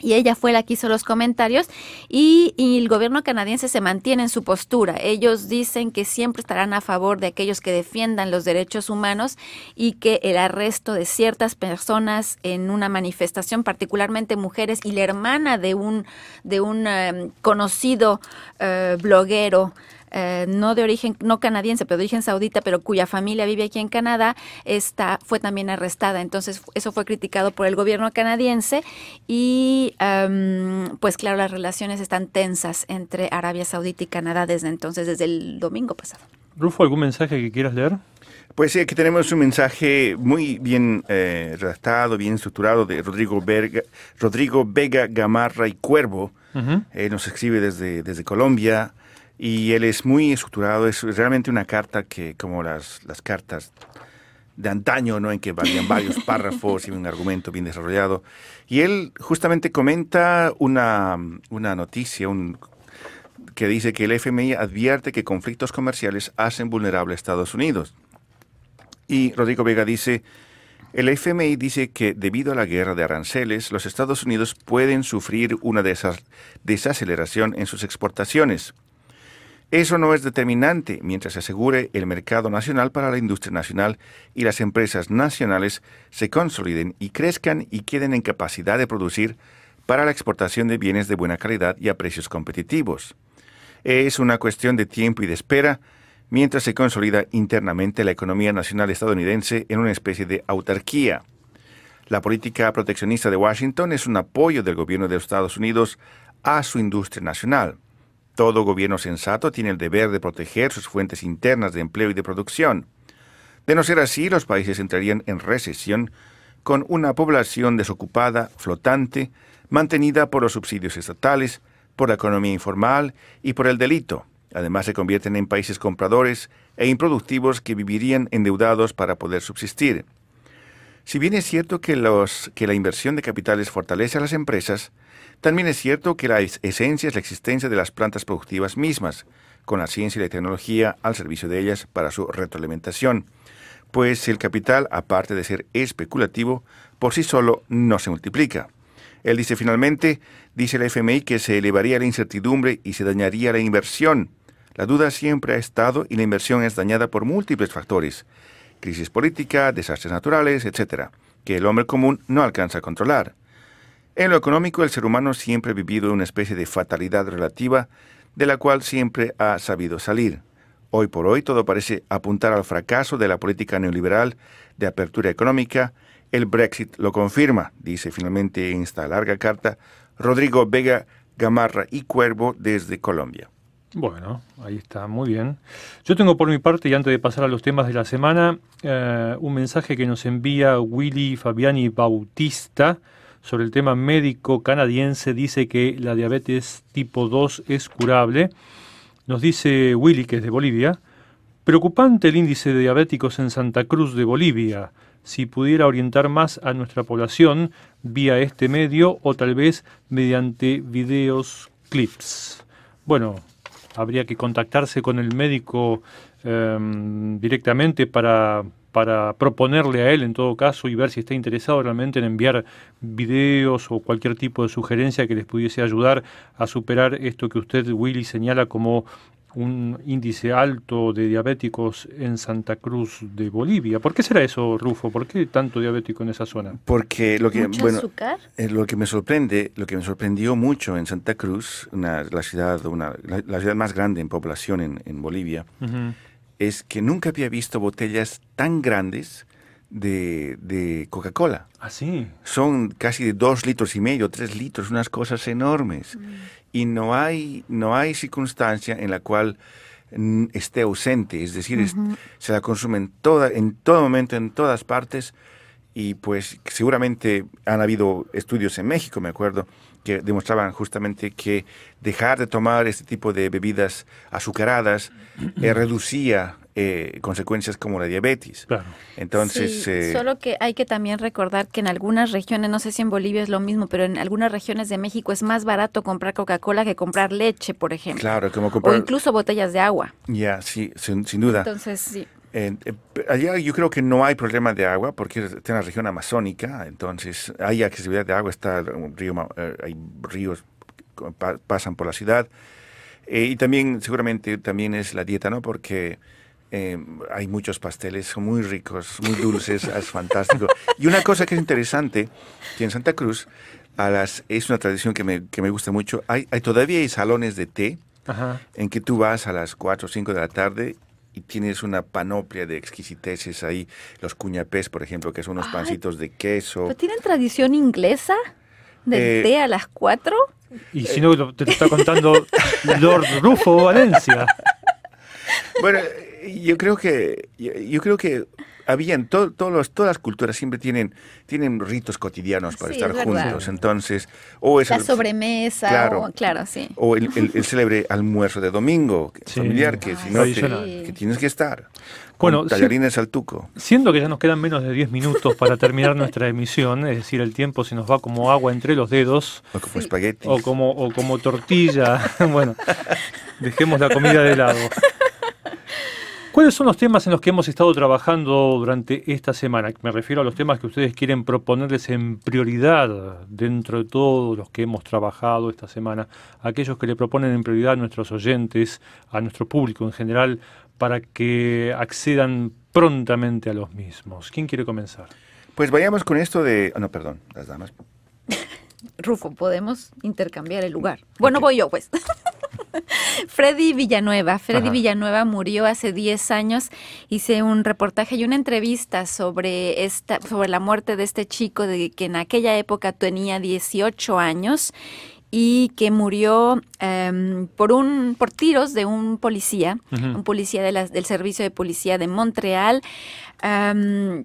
y ella fue la que hizo los comentarios y, el gobierno canadiense se mantiene en su postura. Ellos dicen que siempre estarán a favor de aquellos que defiendan los derechos humanos y que el arresto de ciertas personas en una manifestación, particularmente mujeres y la hermana de un, de un eh, conocido eh, bloguero, eh, no de origen, no canadiense, pero de origen saudita, pero cuya familia vive aquí en Canadá, está, fue también arrestada. Entonces, eso fue criticado por el gobierno canadiense y, em, pues claro, las relaciones están tensas entre Arabia Saudita y Canadá desde entonces, desde el domingo pasado. Rufo, ¿algún mensaje que quieras leer? Pues sí, aquí tenemos un mensaje muy bien eh, redactado, bien estructurado de Rodrigo, Rodrigo Vega Gamarra y Cuervo. Eh, nos escribe desde, desde Colombia. Y él es muy estructurado, es realmente una carta que, como las, las cartas de antaño, ¿no? en que valían varios párrafos y un argumento bien desarrollado. Y él justamente comenta una, noticia un, que dice que el FMI advierte que conflictos comerciales hacen vulnerable a Estados Unidos. Y Rodrigo Vega dice, el FMI dice que debido a la guerra de aranceles, los Estados Unidos pueden sufrir una desaceleración en sus exportaciones. Eso no es determinante mientras se asegure el mercado nacional para la industria nacional y las empresas nacionales se consoliden y crezcan y queden en capacidad de producir para la exportación de bienes de buena calidad y a precios competitivos. Es una cuestión de tiempo y de espera mientras se consolida internamente la economía nacional estadounidense en una especie de autarquía. La política proteccionista de Washington es un apoyo del gobierno de Estados Unidos a su industria nacional. Todo gobierno sensato tiene el deber de proteger sus fuentes internas de empleo y de producción. De no ser así, los países entrarían en recesión con una población desocupada, flotante, mantenida por los subsidios estatales, por la economía informal y por el delito. Además, se convierten en países compradores e improductivos que vivirían endeudados para poder subsistir. Si bien es cierto que, la inversión de capitales fortalece a las empresas, también es cierto que la esencia es la existencia de las plantas productivas mismas, con la ciencia y la tecnología al servicio de ellas para su retroalimentación, pues el capital, aparte de ser especulativo, por sí solo no se multiplica. Él dice finalmente, dice el FMI que se elevaría la incertidumbre y se dañaría la inversión. La duda siempre ha estado y la inversión es dañada por múltiples factores, crisis política, desastres naturales, etc., que el hombre común no alcanza a controlar. En lo económico, el ser humano siempre ha vivido una especie de fatalidad relativa de la cual siempre ha sabido salir. Hoy por hoy todo parece apuntar al fracaso de la política neoliberal de apertura económica. El Brexit lo confirma, dice finalmente en esta larga carta Rodrigo Vega Gamarra y Cuervo desde Colombia. Bueno, ahí está, muy bien. Yo tengo por mi parte, y antes de pasar a los temas de la semana, eh, un mensaje que nos envía Willy Fabiani Bautista sobre el tema médico canadiense dice que la diabetes tipo 2 es curable. Nos dice Willy, que es de Bolivia, preocupante el índice de diabéticos en Santa Cruz de Bolivia. Si pudiera orientar más a nuestra población vía este medio o tal vez mediante videos clips. Bueno, habría que contactarse con el médico em, directamente para para proponerle a él en todo caso y ver si está interesado realmente en enviar videos o cualquier tipo de sugerencia que les pudiese ayudar a superar esto que usted, Willy, señala como un índice alto de diabéticos en Santa Cruz de Bolivia. ¿Por qué será eso, Rufo? ¿Por qué tanto diabético en esa zona? Porque lo que bueno, eh, lo que me sorprende, lo que me sorprendió mucho en Santa Cruz, la ciudad la, ciudad más grande en población en, Bolivia es que nunca había visto botellas tan grandes de, Coca-Cola. Ah, Son casi de dos litros y medio, tres litros, unas cosas enormes. Mm. Y no hay, no hay circunstancia en la cual esté ausente, es decir, se la consumen toda, en todo momento, en todas partes, y pues seguramente han habido estudios en México, me acuerdo, que demostraban justamente que dejar de tomar este tipo de bebidas azucaradas eh, reducía eh, consecuencias como la diabetes. Entonces, eh, solo que hay que también recordar que en algunas regiones, no sé si en Bolivia es lo mismo, pero en algunas regiones de México es más barato comprar Coca-Cola que comprar leche, por ejemplo. Claro, como comprar... O incluso botellas de agua. Ya, sí, sin, duda. Entonces, sí. Eh, allá yo creo que no hay problema de agua porque está en la región amazónica, entonces hay accesibilidad de agua, está un río, eh, hay ríos que pasan por la ciudad eh, y también seguramente también es la dieta, ¿no? Porque em, hay muchos pasteles, son muy ricos, muy dulces, es fantástico. Y una cosa que es interesante, que en Santa Cruz a las, es una tradición que me, que me gusta mucho, hay, todavía hay salones de té. en que tú vas a las 4 o 5 de la tarde tienes una panoplia de exquisiteces ahí, los cuñapés, por ejemplo, que son unos pancitos de queso. tienen tradición inglesa? ¿Del eh, té a las cuatro? Y si no, te lo está contando Lord Rufo Valencia. Bueno, yo creo que yo creo que habían todas las culturas siempre tienen, tienen ritos cotidianos para estar juntos. Entonces, o es la sobremesa, o, claro, sí. o el, el, célebre almuerzo de domingo familiar que, ah, si no, que tienes que estar. Bueno, tallarines al tuco. Siendo que ya nos quedan menos de 10 minutos para terminar nuestra emisión, es decir, el tiempo se nos va como agua entre los dedos. O como espagueti. O como, o como tortilla. bueno, dejemos la comida de lado. ¿Cuáles son los temas en los que hemos estado trabajando durante esta semana? Me refiero a los temas que ustedes quieren proponerles en prioridad dentro de todos los que hemos trabajado esta semana, aquellos que le proponen en prioridad a nuestros oyentes, a nuestro público en general, para que accedan prontamente a los mismos. ¿Quién quiere comenzar? Pues vayamos con esto de... Ah, no, perdón, las damas. Rufo, podemos intercambiar el lugar. Bueno, voy yo, pues. Freddy Villanueva. Freddy Villanueva murió hace 10 años. Hice un reportaje y una entrevista sobre, esta, sobre la muerte de este chico de que en aquella época tenía 18 años y que murió em, por un por tiros de un policía, un policía de del servicio de policía de Montreal. Em,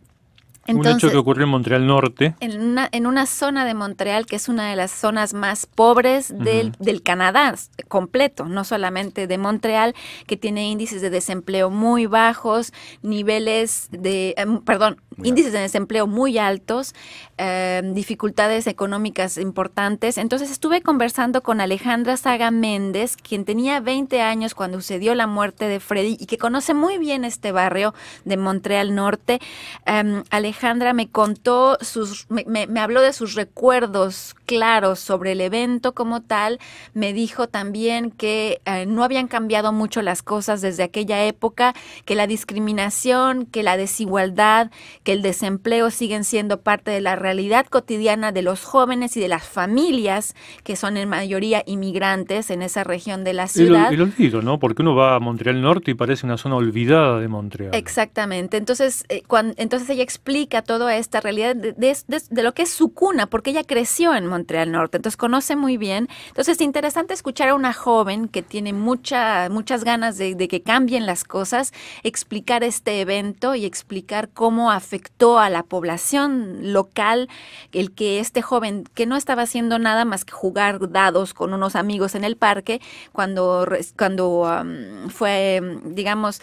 un hecho que ocurre en Montreal Norte. En una, en una zona de Montreal que es una de las zonas más pobres del, del, Canadá completo, no solamente de Montreal, que tiene índices de desempleo muy bajos, niveles de, em, perdón, índices de desempleo muy altos, em, dificultades económicas importantes. Entonces estuve conversando con Alejandra Saga Méndez, quien tenía 20 años cuando sucedió la muerte de Freddy y que conoce muy bien este barrio de Montreal Norte. Em, Alejandra me contó sus, me habló de sus recuerdos claro sobre el evento como tal. Me dijo también que eh, no habían cambiado mucho las cosas desde aquella época, que la discriminación, que la desigualdad, que el desempleo siguen siendo parte de la realidad cotidiana de los jóvenes y de las familias que son en mayoría inmigrantes en esa región de la ciudad. y ¿no? Porque uno va a Montreal Norte y parece una zona olvidada de Montreal. Exactamente. Entonces, eh, entonces ella explica toda esta realidad de, de lo que es su cuna, porque ella creció en Montreal Norte. Entonces conoce muy bien. Entonces es interesante escuchar a una joven que tiene muchas ganas de, que cambien las cosas, explicar este evento y explicar cómo afectó a la población local el que este joven que no estaba haciendo nada más que jugar dados con unos amigos en el parque cuando, cuando fue, digamos,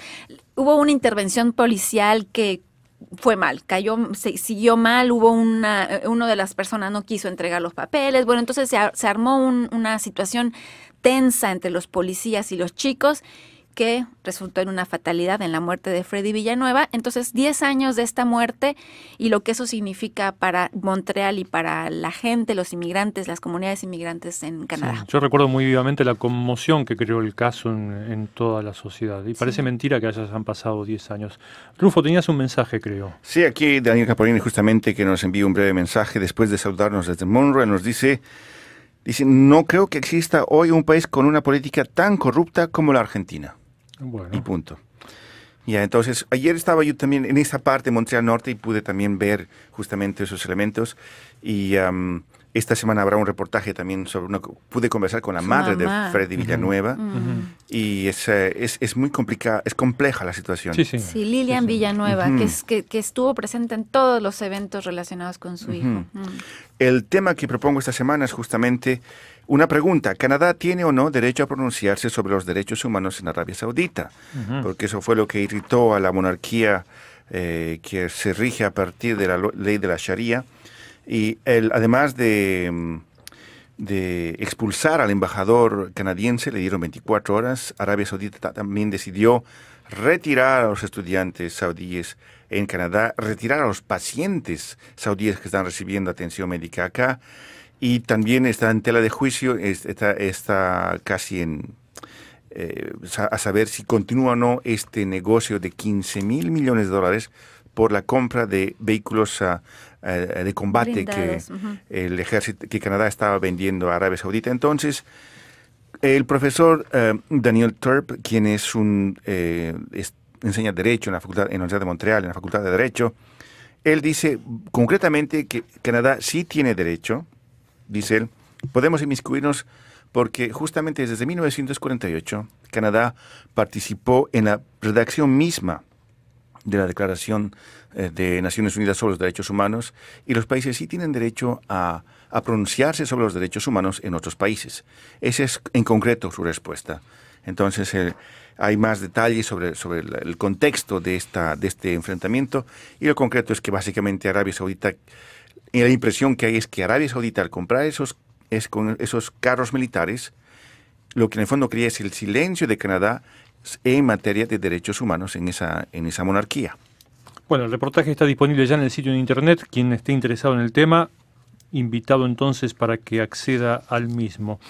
hubo una intervención policial que fue mal, cayó, siguió mal, hubo una, uno de las personas no quiso entregar los papeles, bueno, entonces se, se armó una situación tensa entre los policías y los chicos que resultó en una fatalidad en la muerte de Freddy Villanueva. Entonces, 10 años de esta muerte y lo que eso significa para Montreal y para la gente, los inmigrantes, las comunidades inmigrantes en Canadá. yo recuerdo muy vivamente la conmoción que creó el caso en, toda la sociedad y parece mentira que hayan pasado 10 años. Rufo, tenías un mensaje, creo. Sí, aquí Daniel Caporini justamente que nos envía un breve mensaje después de saludarnos desde Monroe, nos dice... Dice, no creo que exista hoy un país con una política tan corrupta como la Argentina. Y punto. Ya, entonces, ayer estaba yo también en esa parte, Montreal Norte, y pude también ver justamente esos elementos. Y esta semana habrá un reportaje también sobre una, Pude conversar con la madre de Freddy Villanueva. Y es, eh, es, es muy complicada, es compleja la situación. Sí, sí. sí Lilian Villanueva, que, es, que, que, estuvo presente en todos los eventos relacionados con su hijo. El tema que propongo esta semana es justamente una pregunta, ¿Canadá tiene o no derecho a pronunciarse sobre los derechos humanos en Arabia Saudita? Porque eso fue lo que irritó a la monarquía eh, que se rige a partir de la ley de la Sharia. Y además de, mm, de expulsar al embajador canadiense, le dieron 24 horas, Arabia Saudita también decidió retirar a los estudiantes saudíes en Canadá, retirar a los pacientes saudíes que están recibiendo atención médica acá. Y también está en tela de juicio, está, está casi en, eh, a saber si continúa o no este negocio de 15 mil millones de dólares por la compra de vehículos ah, eh, de combate que el ejército que Canadá estaba vendiendo a Arabia Saudita. Entonces, el profesor eh, Daniel Turp, quien es un enseña derecho en la facultad en la Universidad de Montreal, en la Facultad de Derecho, él dice concretamente que Canadá sí tiene derecho dice él, podemos inmiscuirnos porque justamente desde 1948 Canadá participó en la redacción misma de la Declaración eh, de Naciones Unidas sobre los Derechos Humanos y los países sí tienen derecho a, pronunciarse sobre los derechos humanos en otros países. Esa es en concreto su respuesta. Entonces eh, hay más detalles sobre, sobre el contexto de, esta, de este enfrentamiento y lo concreto es que básicamente Arabia Saudita y la impresión que hay es que Arabia Saudita, al comprar esos, esos carros militares, lo que en el fondo cría es el silencio de Canadá en materia de derechos humanos en esa, en esa monarquía. Bueno, el reportaje está disponible ya en el sitio de internet. Quien esté interesado en el tema, invitado entonces para que acceda al mismo.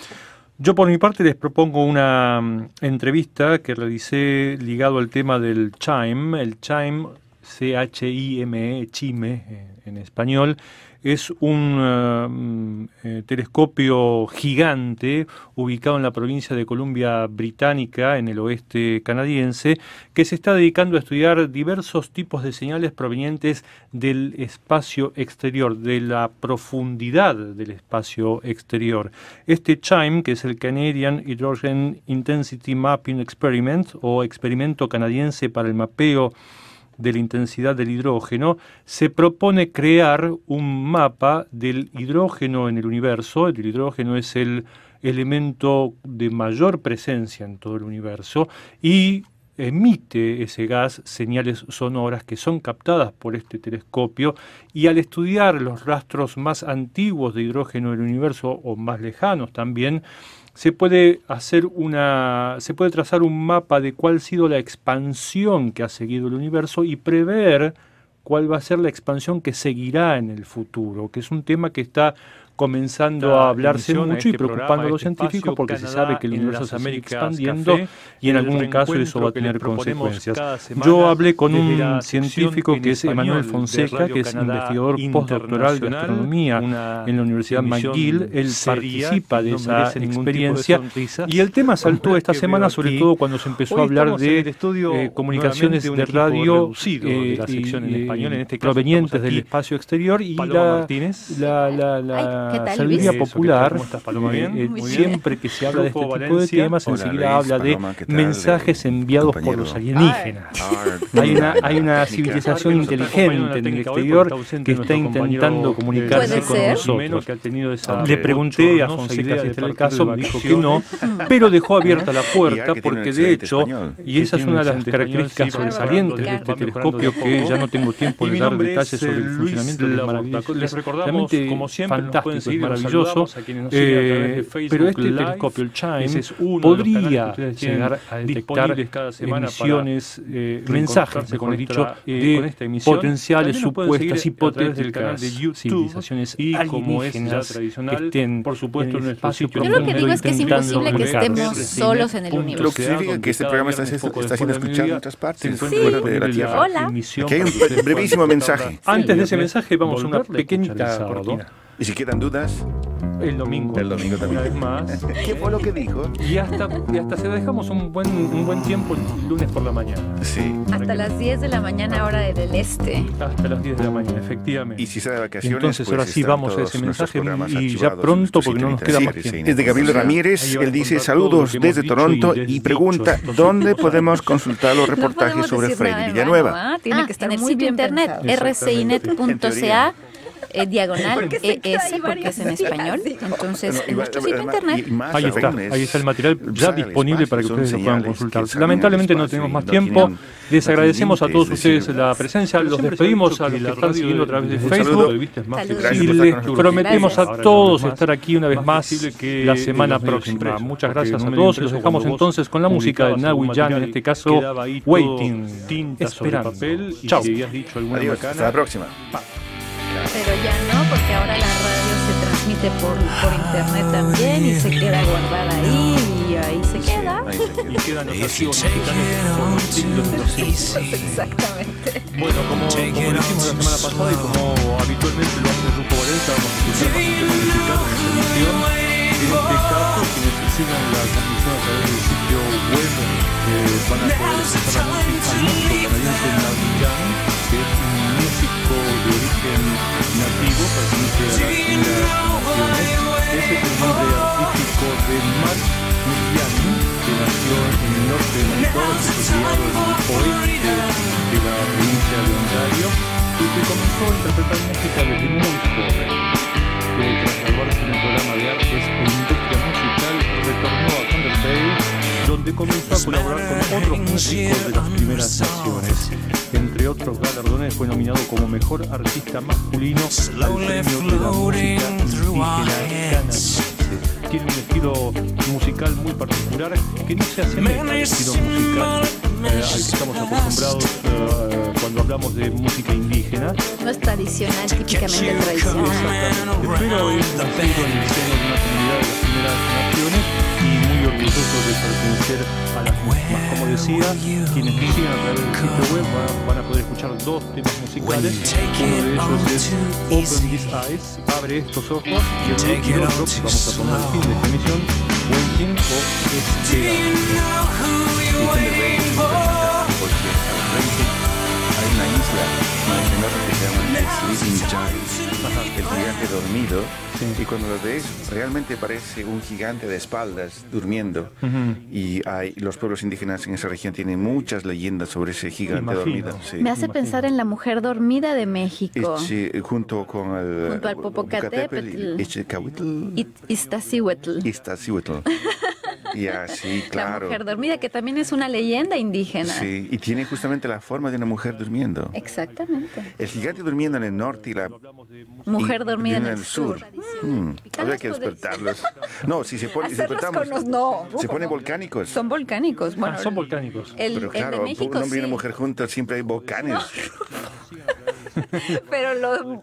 Yo por mi parte les propongo una mm, entrevista que realicé ligado al tema del chime, el chime, e, C-H-I-M-E, chime eh, en español, es un eh, mm, eh, telescopio gigante ubicado en la provincia de Columbia Británica, en el oeste canadiense, que se está dedicando a estudiar diversos tipos de señales provenientes del espacio exterior, de la profundidad del espacio exterior. Este CHIME, que es el Canadian Hydrogen Intensity Mapping Experiment o experimento canadiense para el mapeo de la intensidad del hidrógeno, se propone crear un mapa del hidrógeno en el universo. El hidrógeno es el elemento de mayor presencia en todo el universo y emite ese gas señales sonoras que son captadas por este telescopio y al estudiar los rastros más antiguos de hidrógeno en del universo o más lejanos también, se puede hacer una se puede trazar un mapa de cuál ha sido la expansión que ha seguido el universo y prever cuál va a ser la expansión que seguirá en el futuro, que es un tema que está comenzando a hablarse mucho y este preocupando a los este científicos porque se sabe que el universo se sigue expandiendo y en algún caso eso va a tener consecuencias. Yo hablé con un científico que es Emanuel Fonseca, que es investigador postdoctoral de astronomía en la Universidad McGill. Él participa de esa experiencia y el tema saltó esta semana, sobre todo cuando se empezó a hablar de eh, comunicaciones de radio provenientes del espacio exterior y la, la la tal, popular. siempre que se habla de este tipo de temas, enseguida habla de mensajes enviados por los alienígenas. Ah, hay una, civilización inteligente en el exterior que está intentando comunicarse con nosotros. Le pregunté a Fonseca si era el caso, me dijo que no, pero dejó abierta ¿Eh? la puerta porque de hecho, y esa es una de las características sobresalientes de este telescopio que ya no tengo tiempo de dar detalles sobre el eh, funcionamiento del maravilloso, realmente como siempre, fantástico es pues, maravilloso. Eh, pero este telescopio, el Chime, podría llegar a detectar emisiones, eh, mensajes, mejor con dicho, eh, de con esta emisión. potenciales supuestas hipotéticas de civilizaciones y como es tradicional, que estén por supuesto en el espacio Yo lo que digo es que es imposible que estemos solos en el universo. Lo que significa que este programa está, siendo escuchado en otras partes, fuera de la Tierra. Hola. Aquí hay un brevísimo mensaje. Antes de ese mensaje vamos a una pequeñita cortina. Y si quedan dudas, el domingo. El domingo también. Una vez más. ¿Qué fue lo que dijo? Y hasta, y hasta se dejamos un buen, un buen tiempo el lunes por la mañana. Sí. Hasta las 10 de la mañana, hora del este. Hasta las 10 de la mañana, efectivamente. Y si sale de vacaciones. Entonces, ahora pues, sí vamos a ese mensaje y ya pronto, porque no nos queda más tiempo. Desde Gabriel Ramírez, él dice saludos desde Toronto y, pregunta dónde podemos consultar los reportajes sobre Freddy Villanueva. Ah, tiene ah, que estar en el sitio internet, rcinet.ca eh, diagonal ES, e porque es en español. Entonces, en nuestro sitio internet. Ahí está, ahí está el material ya disponible para que ustedes lo puedan consultar. Lamentablemente no tenemos más tiempo. Les agradecemos a todos ustedes la presencia, los despedimos a los que están siguiendo a través de Facebook y les prometemos a todos estar aquí una vez más la semana próxima. Muchas gracias a todos. Los dejamos entonces con la música de Nawi Jan, en este caso, Waiting, tinta sobre papel. Chao. Hasta la próxima. Pero ya no, porque ahora la radio se transmite por, por internet ah, también y se queda guardada ahí y ahí se queda. Y quedan los archivos mexicanos Exactamente. Bueno, como, como hicimos la semana pasada y como habitualmente lo hace el grupo vamos a caso, quienes sigan la transmisión a través del sitio web eh, van a poder escuchar la música músico canadiense Navigan, que es un músico de origen nativo, pertenece a las Islas de Ese es el nombre artístico de Mark Miriam, que nació en el norte de Manitoba, que fue criado en el oeste de la provincia de Ontario y que comenzó a interpretar música desde muy joven. Tras salvarse en el programa de artes En industria musical, retornó a Thunder donde comenzó a colaborar con otros músicos de las primeras sesiones Entre otros galardones fue nominado como Mejor Artista Masculino al Premio de la Música tiene un estilo musical muy particular que no se asemeja al estilo musical eh, al que estamos acostumbrados eh, cuando hablamos de música indígena. No es tradicional, típicamente tradicional. Pero haber nacido en el seno de una comunidad de las primeras naciones y muy orgulloso de pertenecer a las mismas. Como decía, quienes siguen a través del sitio web van, a poder escuchar dos temas musicales. Uno de ellos es Open These Eyes, Abre estos ojos, y el, otro, que vamos a poner fin de esta emisión, Waking o Este porque al hay una isla isla que se llama Sleeping Giant, el gigante dormido, y cuando lo ves realmente parece un gigante de espaldas durmiendo. Y los pueblos indígenas en esa región tienen muchas leyendas sobre ese gigante dormido. Me hace pensar en la mujer dormida de México. Sí, junto con el... Junto al Popocatépetl. Iztaccíhuatl. Iztaccíhuatl. Y así, claro. La mujer dormida, que también es una leyenda indígena. Sí, y tiene justamente la forma de una mujer durmiendo. Exactamente. El gigante durmiendo en el norte y la mujer dormida en el, sur. Mm, habría que despertarlos. No, si se pone, si despertamos. no, se ponen volcánicos. Son volcánicos. Bueno, ah, son volcánicos. El, Pero claro, un hombre y una mujer juntos siempre hay volcanes. Pero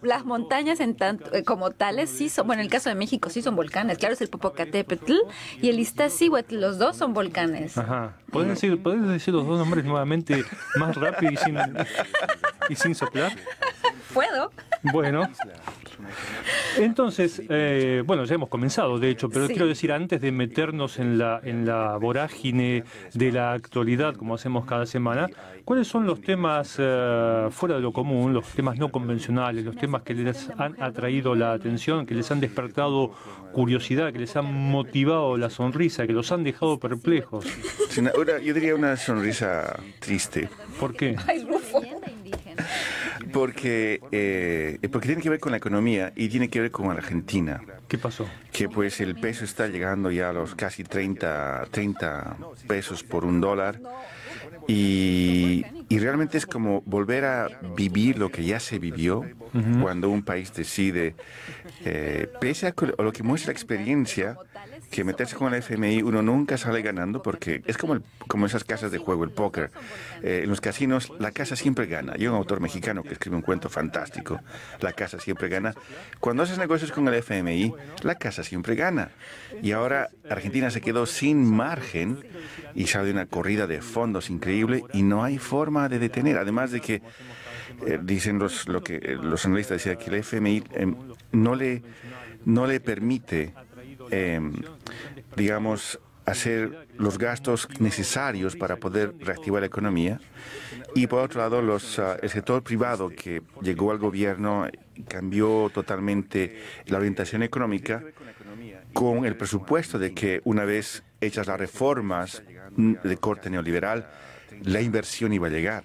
las montañas en tanto, eh, como tales sí son, bueno, en el caso de México sí son volcanes. Claro, es el Popocatépetl y el Iztaccíhuatl los dos son volcanes. Ajá. ¿Puedes decir, los dos nombres nuevamente más rápido y sin soplar? Puedo. Bueno, entonces, eh, bueno, ya hemos comenzado, de hecho, pero quiero decir, antes de meternos en la, en la vorágine de la actualidad, como hacemos cada semana, ¿cuáles son los temas eh, fuera de lo común, los temas no convencionales, los temas que les han atraído la atención, que les han despertado curiosidad, que les han motivado la sonrisa, que los han dejado perplejos? Ahora yo diría una sonrisa triste. ¿Por qué? porque, eh, eh, porque tiene que ver con la economía y tiene que ver con Argentina. ¿Qué pasó? Que pues el peso está llegando ya a los casi 30, 30 pesos por un dólar. Y, realmente es como volver a vivir lo que ya se vivió cuando un país decide, eh, pese a lo que muestra la experiencia, que meterse con el FMI uno nunca sale ganando porque es como, como esas casas de juego, el póker. Eh, en los casinos la casa siempre gana. Yo, un autor mexicano que escribe un cuento fantástico, la casa siempre gana. Cuando haces negocios con el FMI, la casa siempre gana. Y ahora Argentina se quedó sin margen y sale una corrida de fondos increíble y no hay forma de detener. Además de que eh, dicen los, lo que eh, los analistas decían que el FMI em, no le no le permite eh, digamos, hacer los gastos necesarios para poder reactivar la economía. Y por otro lado, los, ah, el sector privado que llegó al gobierno cambió totalmente la orientación económica con el presupuesto de que una vez hechas las reformas de corte neoliberal, la inversión iba a llegar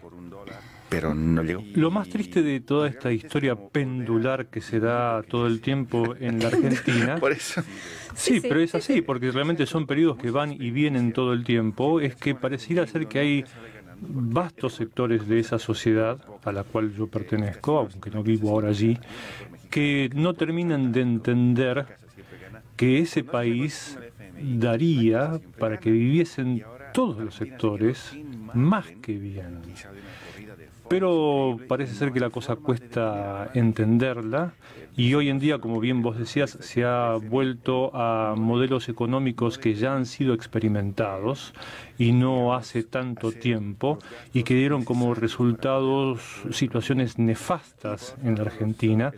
no Lo más triste de toda esta historia pendular que se da todo el tiempo en la Argentina. Sí, pero es así, porque realmente son periodos que van y vienen todo el tiempo. Es que pareciera ser que hay vastos sectores de esa sociedad a la cual yo pertenezco, aunque no vivo ahora allí, que no terminan de entender que ese país daría para que viviesen todos los sectores más que bien pero parece ser que la cosa cuesta entenderla y hoy en día, como bien vos decías, se ha vuelto a modelos económicos que ya han sido experimentados y no hace tanto tiempo y que dieron como resultados situaciones nefastas en la Argentina.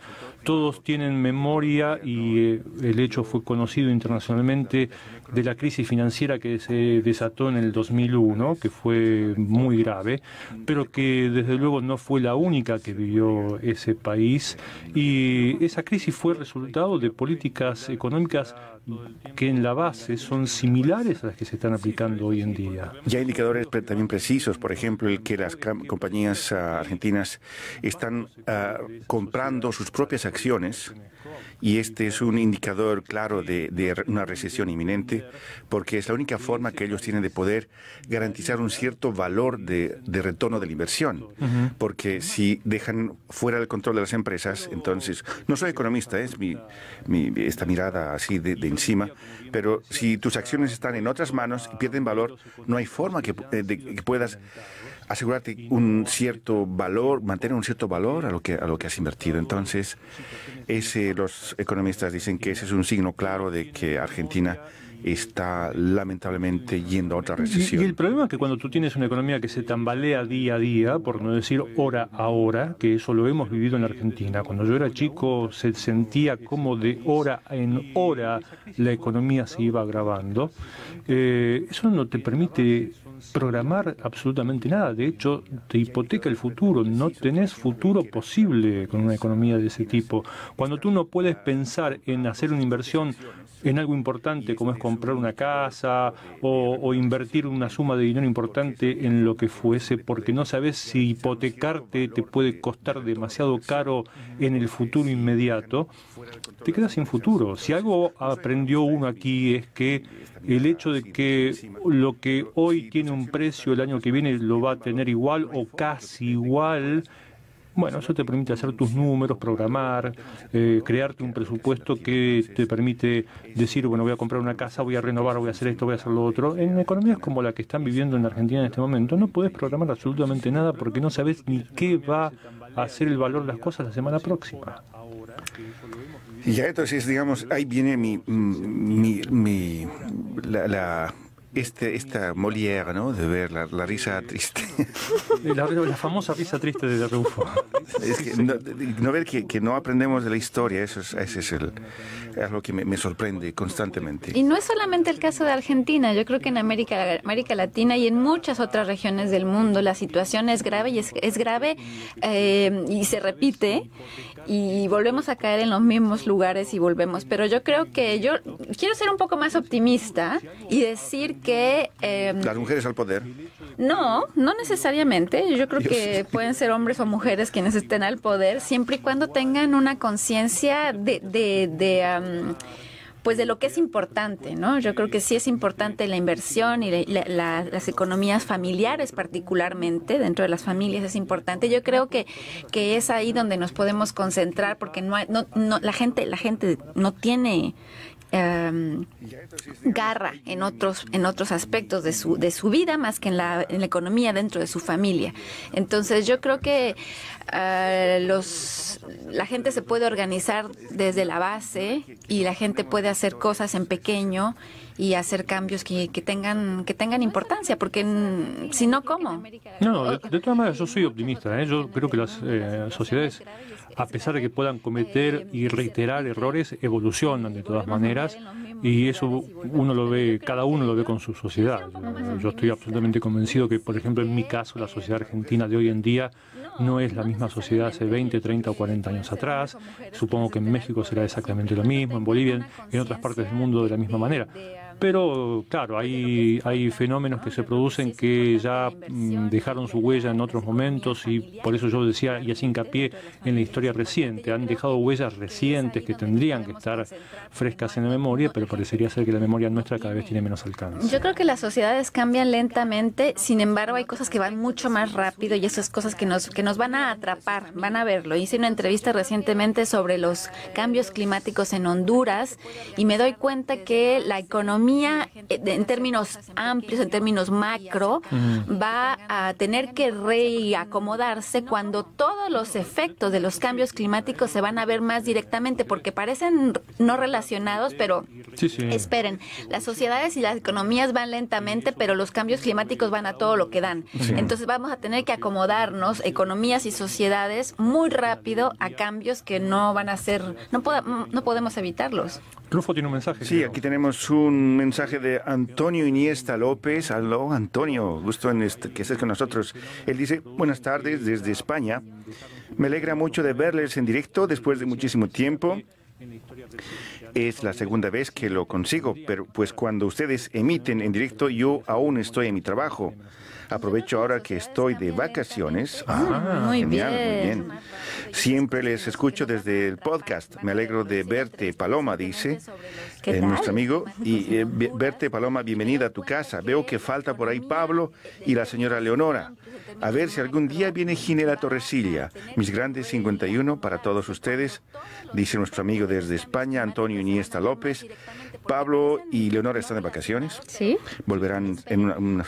Todos tienen memoria y eh, el hecho fue conocido internacionalmente de la crisis financiera que se desató en el 2001, que fue muy grave, pero que desde luego no fue la única que vivió ese país. Y esa crisis fue resultado de políticas económicas que en la base son similares a las que se están aplicando hoy en día. Ya hay indicadores también precisos, por ejemplo, el que las compañías ah, argentinas están ah, comprando sus propias acciones y este es un indicador claro de, una recesión inminente porque es la única forma que ellos tienen de poder garantizar un cierto valor de, retorno de la inversión. Porque si dejan fuera el control de las empresas, entonces, no soy economista, es mi, esta mirada así de encima, pero si tus acciones están en otras manos y pierden valor, no hay forma que, eh, de, que puedas asegurarte un cierto valor, mantener un cierto valor a lo que, a lo que has invertido. Entonces, ese, los economistas dicen que ese es un signo claro de que Argentina está lamentablemente yendo a otra recesión. Y, el problema es que cuando tú tienes una economía que se tambalea día a día, por no decir hora a hora, que eso lo hemos vivido en Argentina, cuando yo era chico se sentía como de hora en hora la economía se iba agravando, eh, eso no te permite programar absolutamente nada. De hecho, te hipoteca el futuro. No tenés futuro posible con una economía de ese tipo. Cuando tú no puedes pensar en hacer una inversión en algo importante como es comprar una casa o, invertir una suma de dinero importante en lo que fuese, porque no sabes si hipotecarte te puede costar demasiado caro en el futuro inmediato, te quedas sin futuro. Si algo aprendió uno aquí es que el hecho de que lo que hoy tiene un precio el año que viene lo va a tener igual o casi igual, bueno, eso te permite hacer tus números, programar, eh, crearte un presupuesto que te permite decir, bueno, voy a comprar una casa, voy a renovar, voy a hacer esto, voy a hacer lo otro. En economías como la que están viviendo en Argentina en este momento, no puedes programar absolutamente nada porque no sabes ni qué va a hacer el valor de las cosas la semana próxima. Ya entonces, digamos, ahí viene mi, mm, mi, la, este, esta Molière, ¿no? De ver la, risa triste. La, famosa risa triste de Rufo. no, ver que, que, no aprendemos de la historia, eso es, ese es, el, es lo que me, sorprende constantemente. Y no es solamente el caso de Argentina, yo creo que en América, América Latina y en muchas otras regiones del mundo la situación es grave y es, es grave eh, y se repite y volvemos a caer en los mismos lugares y volvemos. Pero yo creo que yo quiero ser un poco más optimista y decir que... Em, Las mujeres al poder. No, no necesariamente. Yo creo que pueden ser hombres o mujeres quienes estén al poder siempre y cuando tengan una conciencia de... de, pues de lo que es importante, ¿no? Yo creo que sí es importante la inversión y las economías familiares particularmente, dentro de las familias es importante. Yo creo que, que es ahí donde nos podemos concentrar porque no, no, no la gente la gente no tiene Em, garra en otros, en otros aspectos de su, de su vida más que en la, economía dentro de su familia. Entonces yo creo que eh, los, la gente se puede organizar desde la base y la gente puede hacer cosas en pequeño y hacer cambios que, tengan que tengan importancia, porque si no, ¿cómo? No, no, de, todas maneras yo soy optimista, ¿eh? yo creo que las eh, sociedades a pesar de que puedan cometer y reiterar errores, evolucionan de todas maneras y eso uno lo ve, cada uno lo ve con su sociedad. Yo, estoy absolutamente convencido que, por ejemplo, en mi caso, la sociedad argentina de hoy en día no es la misma sociedad hace 20, 30 o 40 años atrás. Supongo que en México será exactamente lo mismo, en Bolivia, en otras partes del mundo de la misma manera. Pero claro, hay, hay fenómenos que se producen que ya mm, dejaron su huella en otros momentos y por eso yo decía y así hincapié en la historia reciente. Han dejado huellas recientes que tendrían que estar frescas en la memoria, pero parecería ser que la memoria nuestra cada vez tiene menos alcance. Yo creo que las sociedades cambian lentamente, sin embargo hay cosas que van mucho más rápido y esas cosas que que nos van a atrapar, van a verlo. Hice una entrevista recientemente sobre los cambios climáticos en Honduras y me doy cuenta que la economía economía, eh, en términos amplios, en términos macro, va a tener que reacomodarse cuando todos los efectos de los cambios climáticos se van a ver más directamente, porque parecen no relacionados, pero esperen, las sociedades y las economías van lentamente, pero los cambios climáticos van a todo lo que dan. Entonces vamos a tener que acomodarnos, economías y sociedades, muy rápido a cambios que no van a ser, no, no podemos evitarlos. tiene un mensaje. Sí, aquí tenemos un mensaje de Antonio Iniesta López. Aló, Antonio, gusto en este, que estés con nosotros. Él dice, buenas tardes desde España. Me alegra mucho de verles en directo después de muchísimo tiempo. Es la segunda vez que lo consigo, pero pues cuando ustedes emiten en directo yo aún estoy en mi trabajo. Aprovecho ahora que estoy de vacaciones. Ah, ah, muy bien. muy bien. Siempre les escucho desde el podcast. Me alegro de verte, Paloma, dice eh, nuestro amigo. Y eh, verte, Paloma, bienvenida a tu casa. Veo que falta por ahí Pablo y la señora Leonora. A ver si algún día viene Ginela Torresilla. Mis grandes 51 para todos ustedes, dice nuestro amigo desde España, Antonio Iniesta López. Pablo y Leonora están de vacaciones. Sí. Volverán en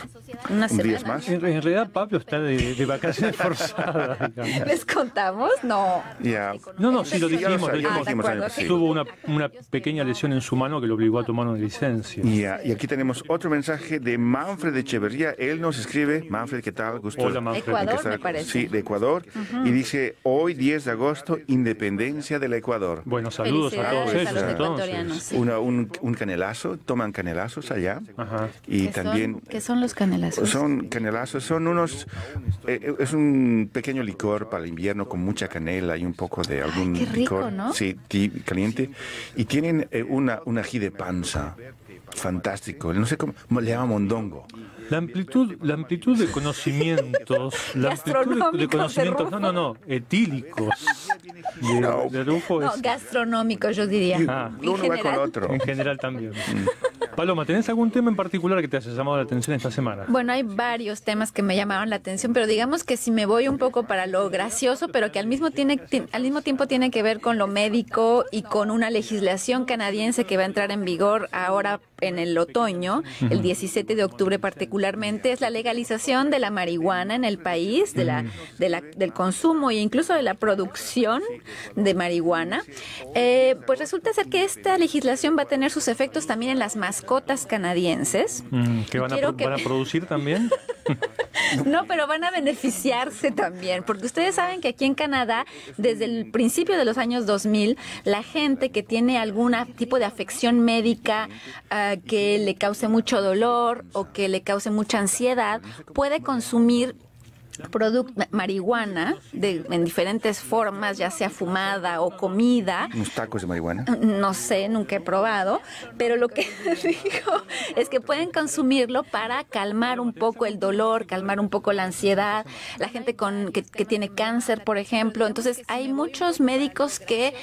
unas días más. En, realidad Pablo está de, vacaciones forzadas. ¿Les contamos? No. ya No, no, sí lo dijimos. lo ah, Tuvo una, una, pequeña lesión en su mano que lo obligó a tomar una licencia. Y aquí tenemos otro mensaje de Manfred de Echeverría. Él nos escribe, Manfred, ¿qué tal? Gusto. Hola, Manfred. Ecuador, Sí, de Ecuador. Y dice, hoy 10 de agosto, independencia del Ecuador. Bueno, saludos a todos ellos, entonces. un, un un canelazo, toman canelazos allá y también... Son, ¿Qué son los canelazos? Son canelazos, son unos... Eh, eh, es un pequeño licor para el invierno con mucha canela y un poco de algún licor sí, caliente. Y tienen eh, una, un ají de panza fantástico, no sé cómo, le llama mondongo. La amplitud, la amplitud de conocimientos, la amplitud de, conocimientos, no, no, no, etílicos de, No, gastronómico yo diría. Ah, uno va con otro. En general también. Mm. Paloma, ¿tenés algún tema en particular que te haya llamado la atención esta semana? Bueno, hay varios temas que me llamaron la atención, pero digamos que si me voy un poco para lo gracioso, pero que al mismo, tiene, al mismo tiempo tiene que ver con lo médico y con una legislación canadiense que va a entrar en vigor ahora en el otoño, el 17 de octubre particularmente, es la legalización de la marihuana en el país, de la, del consumo e incluso de la producción de marihuana. Eh, pues resulta ser que esta legislación va a tener sus efectos también en las mascotas Mm, ¿Qué canadienses. van, a, producir también? no, pero van a beneficiarse también, porque ustedes saben que aquí en Canadá, desde el principio de los años 2000, la gente que tiene algún tipo de afección médica ah, que le cause mucho dolor o que le cause mucha ansiedad puede consumir marihuana en diferentes formas, ya sea fumada o comida. ¿Unos tacos de marihuana? No sé, nunca he probado, pero lo que digo es que pueden consumirlo para calmar un poco el dolor, calmar un poco la ansiedad, la gente con que, tiene cáncer, por ejemplo. Entonces, hay muchos médicos que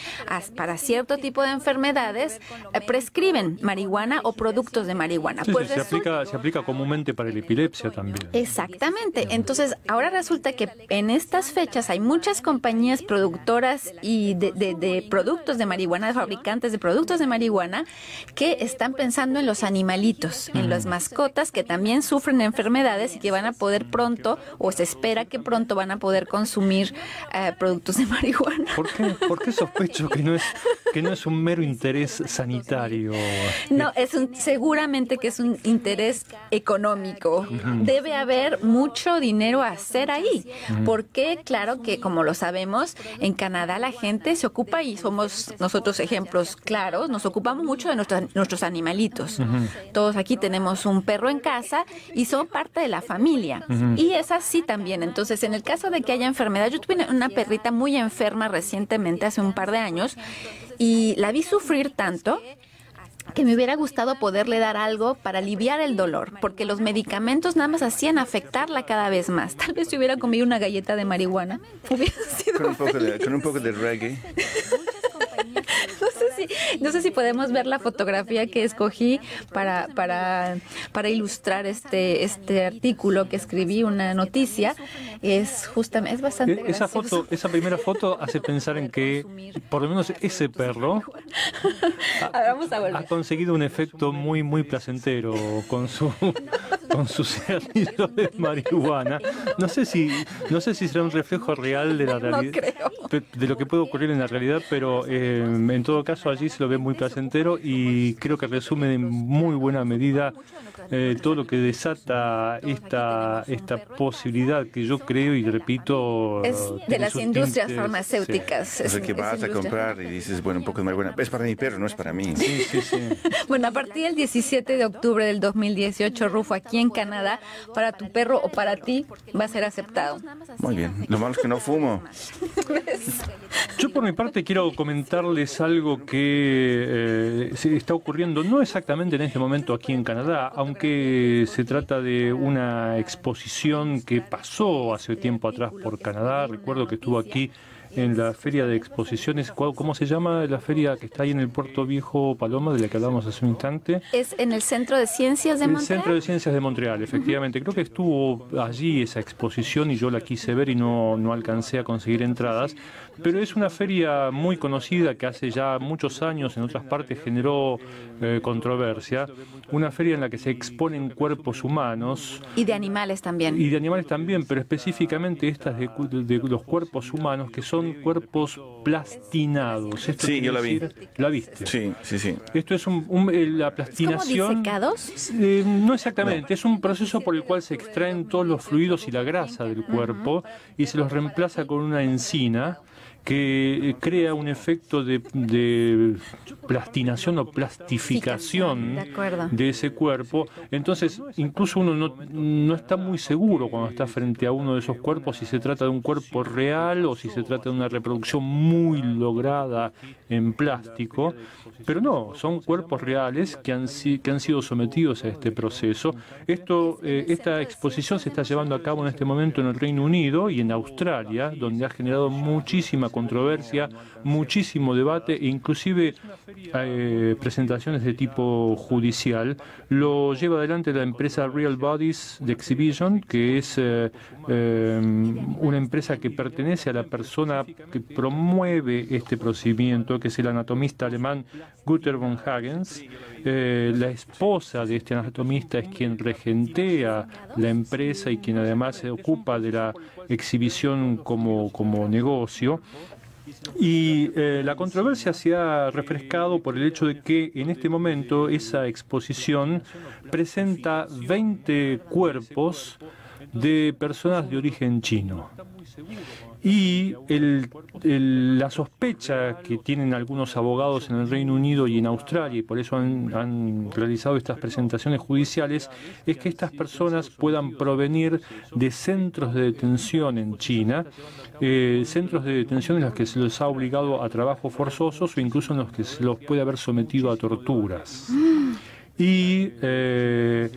para cierto tipo de enfermedades eh, prescriben marihuana o productos de marihuana. Pues aplica, se aplica comúnmente para la epilepsia también. Exactamente. Entonces, ahora resulta que en estas fechas hay muchas compañías productoras y de, productos de marihuana, fabricantes de productos de marihuana, que están pensando en los animalitos, en las mascotas que también sufren enfermedades y que van a poder pronto, o se espera que pronto van a poder consumir eh, productos de marihuana. ¿Por qué, sospecho que no, es, que no es un mero interés sanitario? No, es seguramente que es un interés económico. Debe haber mucho dinero así ahí. Porque, claro que, como lo sabemos, en Canadá la gente se ocupa y somos nosotros ejemplos claros, nos ocupamos mucho de nuestros, animalitos. Todos aquí tenemos un perro en casa y son parte de la familia. Y es así también. Entonces, en el caso de que haya enfermedad, yo tuve una perrita muy enferma recientemente, hace un par de años, y la vi sufrir tanto que me hubiera gustado poderle dar algo para aliviar el dolor, porque los medicamentos nada más hacían afectarla cada vez más. Tal vez si hubiera comido una galleta de marihuana, hubiera sido un poco, con un poco de reggae no sé si podemos ver la fotografía que escogí para, para, ilustrar este, este artículo que escribí, una noticia. Es justamente, es bastante. E-, esa, foto, esa primera foto hace pensar en que, por lo menos, ese perro ha, conseguido un efecto muy, muy placentero con su con su de marihuana. No sé si, no sé si será un reflejo real de la realidad, de lo que puede ocurrir en la realidad, pero eh, en todo caso allí se lo ve muy placentero y creo que resume en muy buena medida eh, todo lo que desata esta, esta posibilidad que yo creo y repito. Es de las industrias farmacéuticas. es que vas a comprar y dices, bueno, un poco de marihuana. Es para mi perro, no es para mí. Sí, sí, sí. bueno, a partir del 17 de octubre del 2018, Rufo, aquí en Canadá, para tu perro o para ti, va a ser aceptado. Muy bien. Lo malo es que no fumo. yo por mi parte quiero comentarles algo que eh, se está ocurriendo, no exactamente en este momento aquí en Canadá, aunque se trata de una exposición que pasó hace tiempo atrás por Canadá. Recuerdo que estuvo aquí en la feria de exposiciones. ¿Cómo se llama la feria que está ahí en el Puerto Viejo Paloma, de la que hablamos hace un instante? Es en el Centro de Ciencias de Montreal. El Centro de Ciencias de Montreal, efectivamente. Creo que estuvo allí esa exposición y yo la quise ver y no, no alcancé a conseguir entradas pero es una feria muy conocida que hace ya muchos años en otras partes generó eh, controversia. Una feria en la que se exponen cuerpos humanos. Y de animales también. Y de animales también, pero específicamente estas de, los cuerpos humanos que son cuerpos plastinados. sí, yo la vi. ¿La viste? Sí, sí, sí. Esto es un, eh, la plastinación. ¿Es como disecados? Eh, no exactamente, es un proceso por el cual se extraen todos los fluidos y la grasa del cuerpo y se los reemplaza con una encina que eh, crea un efecto de, plastinación o plastificación de, ese cuerpo. Entonces, incluso uno no, está muy seguro cuando está frente a uno de esos cuerpos si se trata de un cuerpo real o si se trata de una reproducción muy lograda en plástico. Pero no, son cuerpos reales que han, sido sometidos a este proceso. Eh, esta exposición se está llevando a cabo en este momento en el Reino Unido y en Australia, donde ha generado muchísima controversia, muchísimo debate, inclusive eh, presentaciones de tipo judicial. Lo lleva adelante la empresa Real Bodies de Exhibition, que es eh, eh, una empresa que pertenece a la persona que promueve este procedimiento, que es el anatomista alemán Guter von Hagens. la esposa de este anatomista es quien regentea la empresa y quien además se ocupa de la exhibición como, negocio. Y eh, la controversia se ha refrescado por el hecho de que en este momento esa exposición presenta 20 cuerpos de personas de origen chino. Y la sospecha que tienen algunos abogados en el Reino Unido y en Australia, y por eso han, realizado estas presentaciones judiciales, es que estas personas puedan provenir de centros de detención en China, eh, centros de detención en los que se los ha obligado a trabajos forzosos o incluso en los que se los puede haber sometido a torturas. Y eh,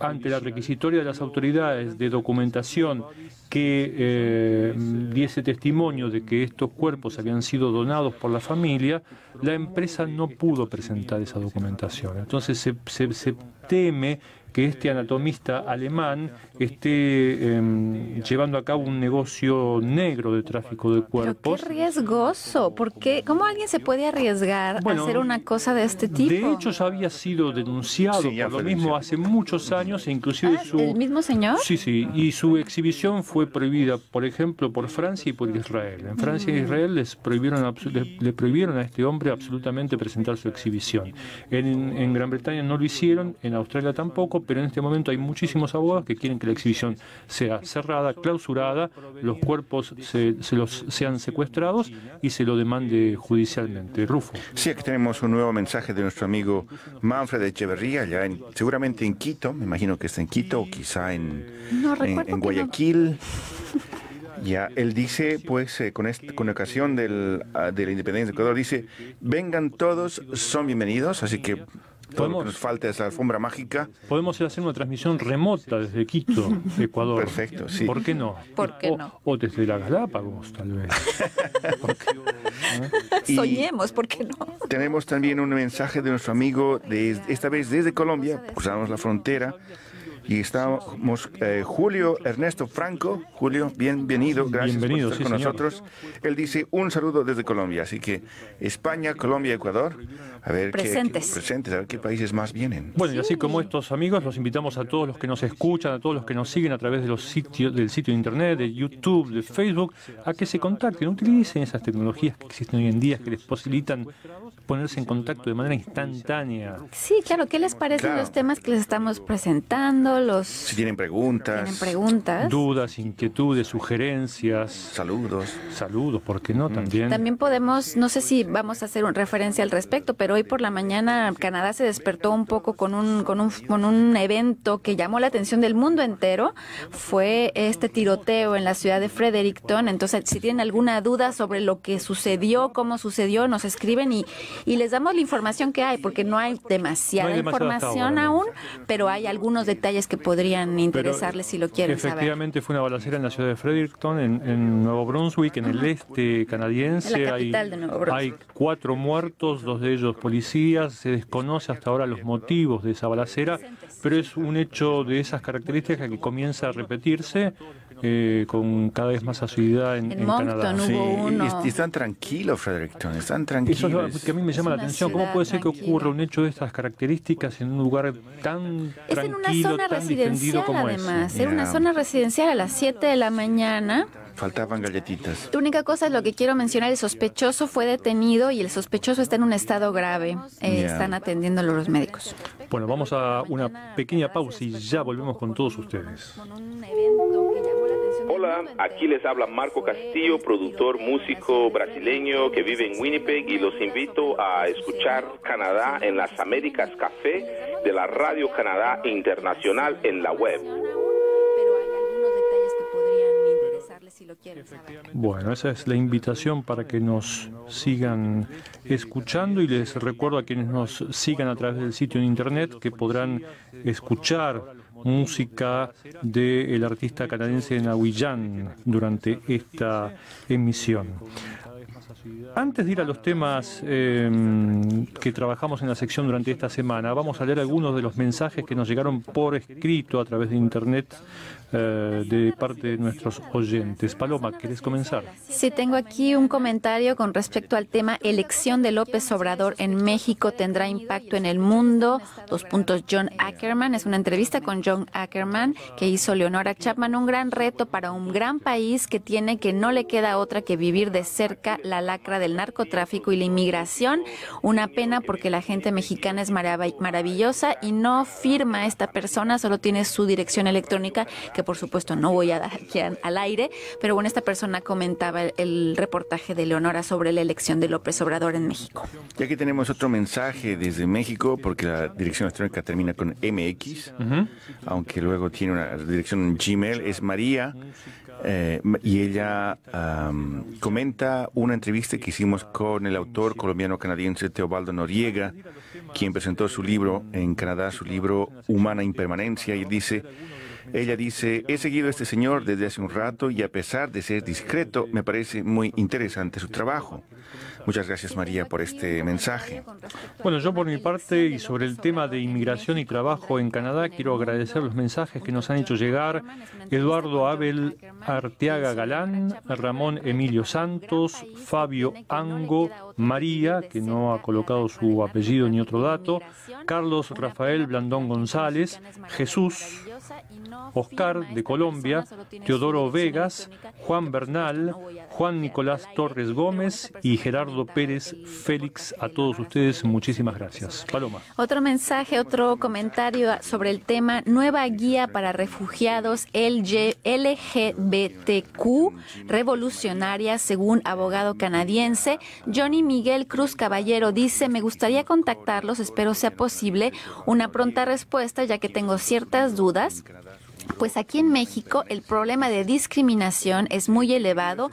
ante la requisitoria de las autoridades de documentación que eh, diese testimonio de que estos cuerpos habían sido donados por la familia, la empresa no pudo presentar esa documentación. Entonces se teme que este anatomista alemán esté em, llevando a cabo un negocio negro de tráfico de cuerpos. qué riesgoso, porque ¿cómo alguien se puede arriesgar a hacer una cosa de este tipo? De hecho, ya había sido denunciado por lo mismo hace muchos años, e inclusive ah, su... ¿El mismo señor? Sí, sí, y su exhibición fue prohibida, por ejemplo, por Francia y por Israel. En Francia e mm. Israel les prohibieron, le, prohibieron a este hombre absolutamente presentar su exhibición. en Gran Bretaña no lo hicieron, en Australia tampoco, pero en este momento hay muchísimos abogados que quieren que la exhibición sea cerrada, clausurada, los cuerpos se, se los, sean secuestrados y se lo demande judicialmente. Rufo. Sí, aquí tenemos un nuevo mensaje de nuestro amigo Manfred Echeverría, ya en, seguramente en Quito, me imagino que está en Quito o quizá en, en, Guayaquil. Ya, él dice, pues, eh, con, con ocasión del, ah, de la independencia de Ecuador, dice, vengan todos, son bienvenidos, así que lo que nos falta es la alfombra mágica. Podemos hacer una transmisión remota desde Quito, Ecuador. Perfecto, sí. ¿Por qué no? ¿Por qué o, no? O desde la Galápagos, tal vez. Soñemos, ¿por qué no? Tenemos también un mensaje de nuestro amigo, de, esta vez desde Colombia, cruzamos la frontera, y estamos eh, Julio Ernesto Franco. Julio, bienvenido, gracias por estar con nosotros. Él dice un saludo desde Colombia, así que España, Colombia, Ecuador. A ver presentes. Qué, presentes, a ver qué países más vienen. Bueno, y así como estos amigos, los invitamos a todos los que nos escuchan, a todos los que nos siguen a través de los sitios, del sitio de internet, de YouTube, de Facebook, a que se contacten, utilicen esas tecnologías que existen hoy en día que les posibilitan ponerse en contacto de manera instantánea. Sí, claro, ¿qué les parecen los temas que les estamos presentando? los... Si tienen preguntas. Dudas, inquietudes, sugerencias. Saludos. Saludos, ¿por qué no? Mm. También. También podemos, no sé si vamos a hacer referencia al respecto, pero hoy por la mañana Canadá se despertó un poco con un, con un, con un evento que llamó la atención del mundo entero. Fue este tiroteo en la ciudad de Fredericton. Entonces, si tienen alguna duda sobre lo que sucedió, cómo sucedió, nos escriben y, les damos la información que hay, porque no hay demasiada información aún, pero hay algunos detalles que podrían interesarles si lo quieren efectivamente fue una balacera en la ciudad de Fredericton, en, Nuevo Brunswick, en el este canadiense. En la capital de Nuevo Brunswick. hay cuatro muertos, dos de ellos policías. Se desconoce hasta ahora los motivos de esa balacera, pero es un hecho de esas características que comienza a repetirse eh, con cada vez más asiduidad en, Moncton Canadá. Sí, y, están tranquilos, Fredericton, están tranquilos. Eso es lo que a mí me llama la atención. ¿Cómo puede ser que ocurra un hecho de estas características en un lugar tan es tranquilo, en una zona residencial, además. Es una zona residencial a las 7 de la mañana. Faltaban galletitas. La única cosa es lo que quiero mencionar, el sospechoso fue detenido y el sospechoso está en un estado grave. Eh, están atendiéndolo los médicos. Bueno, vamos a una pequeña pausa y ya volvemos con todos ustedes. Con un evento. Hola, aquí les habla Marco Castillo, productor músico brasileño que vive en Winnipeg y los invito a escuchar Canadá en las Américas Café de la Radio Canadá Internacional en la web. Bueno, esa es la invitación para que nos sigan escuchando y les recuerdo a quienes nos sigan a través del sitio en internet que podrán escuchar música del el artista canadiense Nahuillán durante esta emisión. Antes de ir a los temas em, que trabajamos en la sección durante esta semana, vamos a leer algunos de los mensajes que nos llegaron por escrito a través de internet eh, de parte de nuestros oyentes. Paloma, ¿quieres comenzar? Sí, tengo aquí un comentario con respecto al tema elección de López Obrador en México tendrá impacto en el mundo. Dos puntos, John Ackerman. Es una entrevista con John Ackerman que hizo Leonora Chapman. Un gran reto para un gran país que tiene que no le queda otra que vivir de cerca la lacra del narcotráfico y la inmigración. Una pena porque la gente mexicana es maravillosa y no firma esta persona, solo tiene su dirección electrónica que por supuesto no voy a dar al aire, pero bueno, esta persona comentaba el reportaje de Leonora sobre la elección de López Obrador en México. Y aquí tenemos otro mensaje desde México, porque la dirección electrónica termina con MX, aunque luego tiene una dirección en Gmail, es María. Eh, y ella comenta una entrevista que hicimos con el autor colombiano-canadiense Teobaldo Noriega, quien presentó su libro en Canadá, su libro Humana Impermanencia, y dice, ella dice, he seguido a este señor desde hace un rato y a pesar de ser discreto, me parece muy interesante su trabajo. Muchas gracias María por este mensaje. Bueno, yo por mi parte y sobre el tema de inmigración y trabajo en Canadá quiero agradecer los mensajes que nos han hecho llegar este Eduardo Abel Arteaga Galán, Ramón Emilio este Santos, Fabio Ango, María, que no ha colocado su apellido ni otro dato, Carlos Rafael Blandón González, Jesús, Oscar de Colombia, Teodoro Vegas, Juan Bernal, Juan Nicolás Torres Gómez y Gerardo Pérez Félix. A todos ustedes, muchísimas gracias. Paloma. Otro mensaje, otro comentario sobre el tema Nueva Guía para Refugiados LGBTQ Revolucionaria, según abogado canadiense. Johnny Miguel Cruz Caballero dice, me gustaría contactarlos, espero sea posible una pronta respuesta ya que tengo ciertas dudas pues aquí en México el problema de discriminación es muy elevado.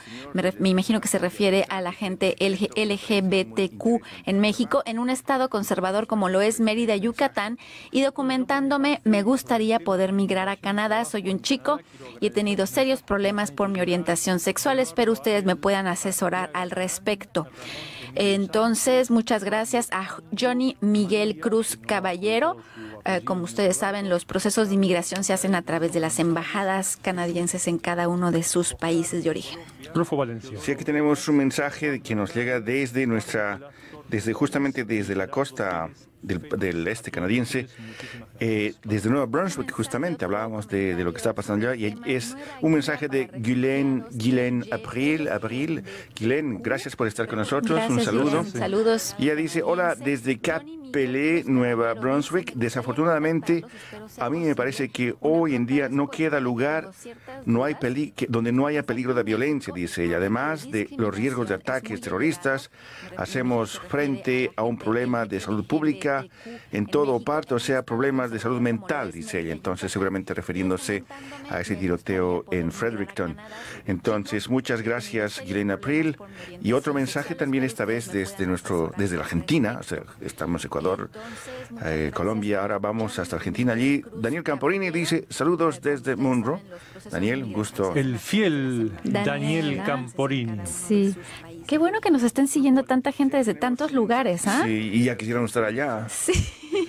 Me, imagino que se refiere a la gente LGBTQ en México, en un estado conservador como lo es Mérida, Yucatán. Y documentándome, me gustaría poder migrar a Canadá. Soy un chico y he tenido serios problemas por mi orientación sexual. Espero ustedes me puedan asesorar al respecto. Entonces, muchas gracias a Johnny Miguel Cruz Caballero. Eh, como ustedes saben, los procesos de inmigración se hacen a través de las embajadas canadienses en cada uno de sus países de origen. Rufo Valencia. Sí, aquí tenemos un mensaje que nos llega desde nuestra, desde justamente desde la costa del, este canadiense, eh, desde Nueva Brunswick, justamente hablábamos de, lo que está pasando allá, y es un mensaje de Guylaine, Guylaine April, April, Guylaine, gracias por estar con nosotros, un saludo. saludos. Ella dice, hola, desde Cap Pelé, Nueva Brunswick. Desafortunadamente, a mí me parece que hoy en día no queda lugar no hay peli donde no haya peligro de violencia, dice ella. Además de los riesgos de ataques terroristas, hacemos frente a un problema de salud pública en todo o parte, o sea, problemas de salud mental, dice ella. Entonces, seguramente refiriéndose a ese tiroteo en Fredericton. Entonces, muchas gracias, Gilena April. Y otro mensaje también esta vez desde nuestro, desde la Argentina, o sea, estamos en eh, Colombia. Ahora vamos hasta Argentina. Allí Daniel Camporini dice saludos desde Munro. Daniel, gusto. El fiel Daniel, Camporini. Sí. Qué bueno que nos estén siguiendo tanta gente desde tantos lugares. ¿ah? y ya quisieron estar allá. Sí.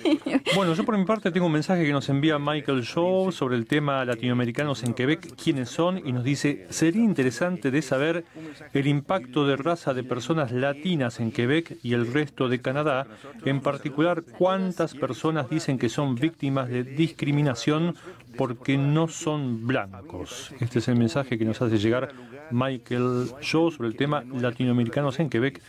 bueno, yo por mi parte tengo un mensaje que nos envía Michael Shaw sobre el tema latinoamericanos en Quebec, quiénes son, y nos dice, sería interesante de saber el impacto de raza de personas latinas en Quebec y el resto de Canadá, en particular cuántas personas dicen que son víctimas de discriminación porque no son blancos. Este es el mensaje que nos hace llegar Michael Shaw sobre el tema latinoamericanos en Quebec.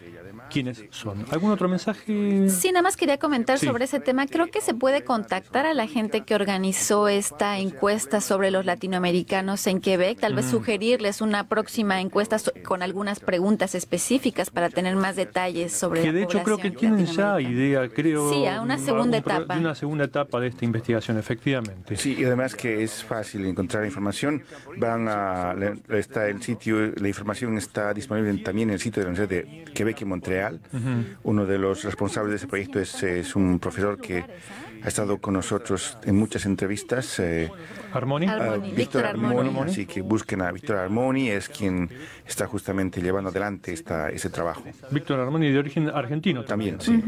¿Quiénes son? ¿Algún otro mensaje? Sí, nada más quería comentar sobre ese tema. Creo que se puede contactar a la gente que organizó esta encuesta sobre los latinoamericanos en Quebec. Tal vez mm. sugerirles una próxima encuesta con algunas preguntas específicas para tener más detalles sobre Que de hecho creo que tienen ya idea, creo. Sí, a una segunda etapa. Una segunda etapa de esta investigación, efectivamente. Sí, y además que es fácil encontrar información. Van a, está el sitio, la información está disponible también en el sitio de la Universidad de Quebec y Montreal. Uno de los responsables de ese proyecto es, un profesor que ha estado con nosotros en muchas entrevistas. Eh, Armoni. Ah, Víctor Armoni. Así que busquen a Víctor Armoni, es quien está justamente llevando adelante esta, ese trabajo. Víctor Armoni, de origen argentino. También, sí.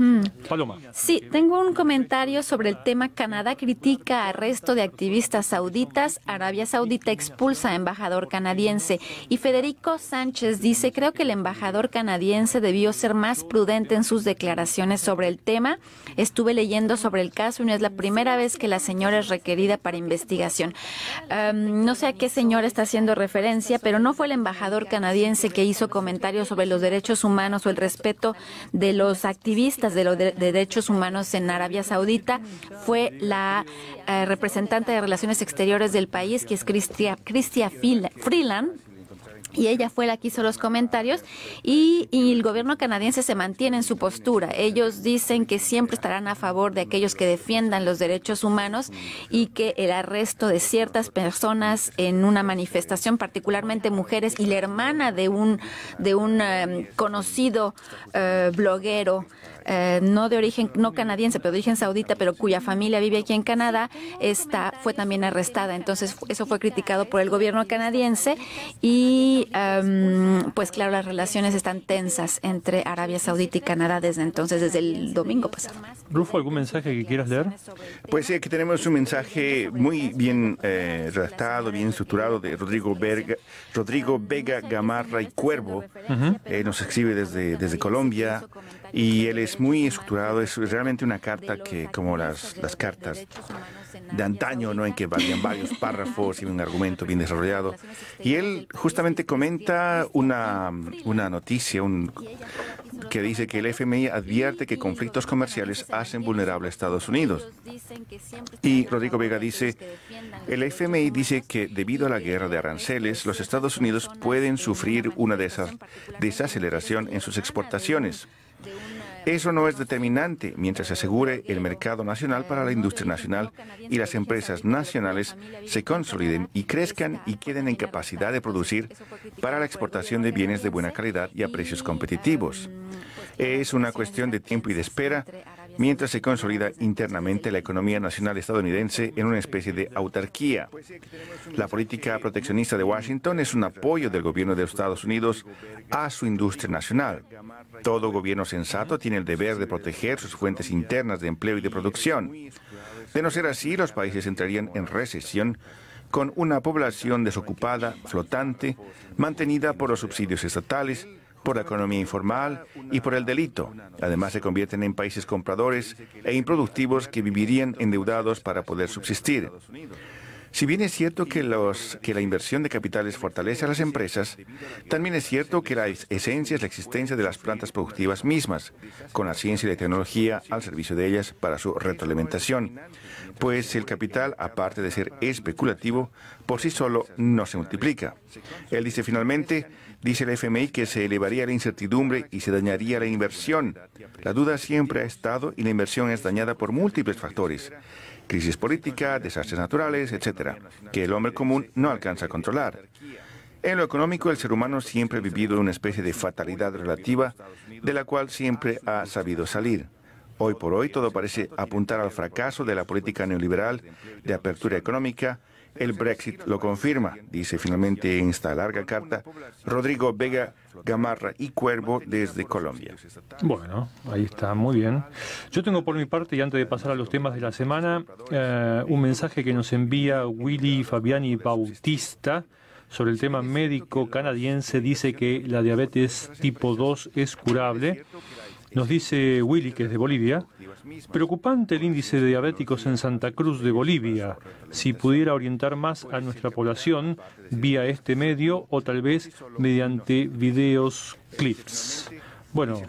Sí, tengo un comentario sobre el tema Canadá critica arresto de activistas sauditas, Arabia Saudita expulsa a embajador canadiense y Federico Sánchez dice, creo que el embajador canadiense debió ser más prudente en sus declaraciones sobre el tema. Estuve leyendo sobre el caso y no es la primera vez que la señora es requerida para investigación. Em, no sé a qué señor está haciendo referencia, pero no fue el embajador canadiense que hizo comentarios sobre los derechos humanos o el respeto de los activistas de los derechos humanos en Arabia Saudita. Fue la eh, representante de Relaciones Exteriores del país, que es Christia Cristia Freeland, y ella fue la que hizo los comentarios y, el gobierno canadiense se mantiene en su postura. Ellos dicen que siempre estarán a favor de aquellos que defiendan los derechos humanos y que el arresto de ciertas personas en una manifestación, particularmente mujeres y la hermana de un de un eh, conocido eh, bloguero eh, no de origen, no canadiense, pero de origen saudita, pero cuya familia vive aquí en Canadá, está, fue también arrestada. Entonces, eso fue criticado por el gobierno canadiense y, em, pues claro, las relaciones están tensas entre Arabia Saudita y Canadá desde entonces, desde el domingo pasado. Rufo, ¿algún mensaje que quieras leer? Pues sí, eh, aquí tenemos un mensaje muy bien eh, redactado, bien estructurado de Rodrigo, Rodrigo Vega Gamarra y Cuervo. nos exhibe desde, desde Colombia. Y él es muy estructurado, es realmente una carta que, como las, cartas de antaño, ¿no? en que valían varios párrafos y un argumento bien desarrollado. Y él justamente comenta una, noticia un, que dice que el FMI advierte que conflictos comerciales hacen vulnerable a Estados Unidos. Y Rodrigo Vega dice, el FMI dice que debido a la guerra de aranceles, los Estados Unidos pueden sufrir una desaceleración en sus exportaciones. Eso no es determinante mientras se asegure el mercado nacional para la industria nacional y las empresas nacionales se consoliden y crezcan y queden en capacidad de producir para la exportación de bienes de buena calidad y a precios competitivos. Pues, es una cuestión de tiempo y de espera mientras se consolida internamente la economía nacional estadounidense en una especie de autarquía. La política proteccionista de Washington es un apoyo del gobierno de los Estados Unidos a su industria nacional. Todo gobierno sensato tiene el deber de proteger sus fuentes internas de empleo y de producción. De no ser así, los países entrarían en recesión con una población desocupada, flotante, mantenida por los subsidios estatales, por la economía informal y por el delito. Además, se convierten en países compradores e improductivos que vivirían endeudados para poder subsistir. Si bien es cierto que, la inversión de capitales fortalece a las empresas, también es cierto que la esencia es la existencia de las plantas productivas mismas, con la ciencia y la tecnología al servicio de ellas para su retroalimentación, pues el capital, aparte de ser especulativo, por sí solo no se multiplica. Él dice finalmente, Dice el FMI que se elevaría la incertidumbre y se dañaría la inversión. La duda siempre ha estado y la inversión es dañada por múltiples factores. Crisis política, desastres naturales, etcétera, que el hombre común no alcanza a controlar. En lo económico, el ser humano siempre ha vivido una especie de fatalidad relativa de la cual siempre ha sabido salir. Hoy por hoy todo parece apuntar al fracaso de la política neoliberal de apertura económica, el Brexit lo confirma, dice finalmente en esta larga carta Rodrigo Vega Gamarra y Cuervo desde Colombia. Bueno, ahí está, muy bien. Yo tengo por mi parte, y antes de pasar a los temas de la semana, eh, un mensaje que nos envía Willy Fabiani Bautista sobre el tema médico canadiense. Dice que la diabetes tipo 2 es curable. Nos dice Willy, que es de Bolivia, Preocupante el índice de diabéticos en Santa Cruz de Bolivia. Si pudiera orientar más a nuestra población vía este medio o tal vez mediante videos, clips. Bueno,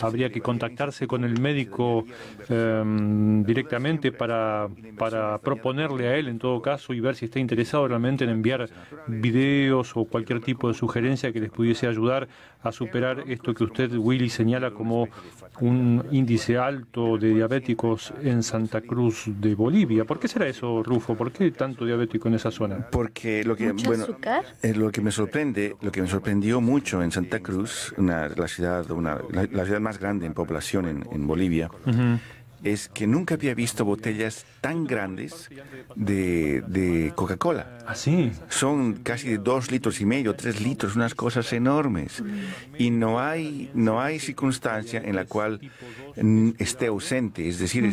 habría que contactarse con el médico em, directamente para, para proponerle a él, en todo caso, y ver si está interesado realmente en enviar videos o cualquier tipo de sugerencia que les pudiese ayudar a superar esto que usted, Willy, señala como un índice alto de diabéticos en Santa Cruz de Bolivia. ¿Por qué será eso, Rufo? ¿Por qué tanto diabético en esa zona? Porque lo que, bueno, es eh, lo que me sorprende, lo que me sorprendió mucho en Santa Cruz, una, la, ciudad, una, la, ciudad más grande en población en, Bolivia, es que nunca había visto botellas tan grandes de, Coca-Cola. ¿Ah, Son casi de dos litros y medio, tres litros, unas cosas enormes. Y no hay, no hay circunstancia en la cual esté ausente, es decir,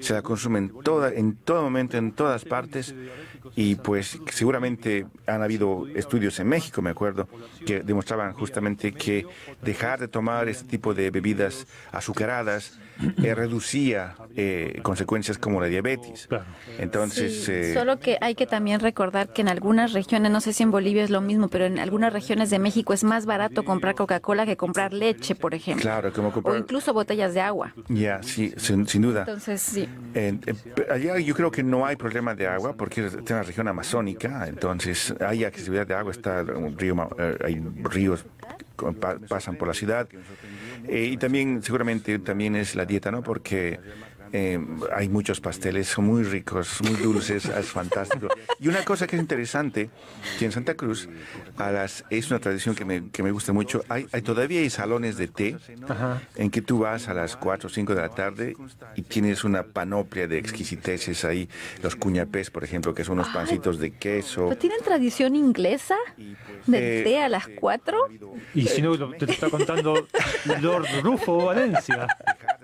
se la consumen toda, en todo momento, en todas partes. Y pues seguramente han habido estudios en México, me acuerdo, que demostraban justamente que dejar de tomar este tipo de bebidas azucaradas eh, reducía eh, consecuencias como la diabetes. Entonces, eh, solo que hay que también recordar que en algunas regiones, no sé si en Bolivia es lo mismo, pero en algunas regiones de México es más barato comprar Coca-Cola que comprar leche, por ejemplo. Claro, como comprar... O incluso botellas de agua. Ya, sí, sin, duda. Entonces, sí. allá yo creo que no hay problema de agua porque es una región amazónica, entonces hay accesibilidad de agua, está un río, hay ríos pasan por la ciudad. Eh, y también, seguramente, también es la dieta, ¿no? Porque eh, hay muchos pasteles, son muy ricos, muy dulces, es fantástico. Y una cosa que es interesante, que en Santa Cruz a las, es una tradición que me, gusta mucho, hay, todavía hay salones de té en que tú vas a las 4 o 5 de la tarde y tienes una panoplia de exquisiteces ahí, los cuñapés, por ejemplo, que son unos pancitos de queso. tienen tradición inglesa del eh, té a las 4? Y si no, te está contando Lord Rufo Valencia.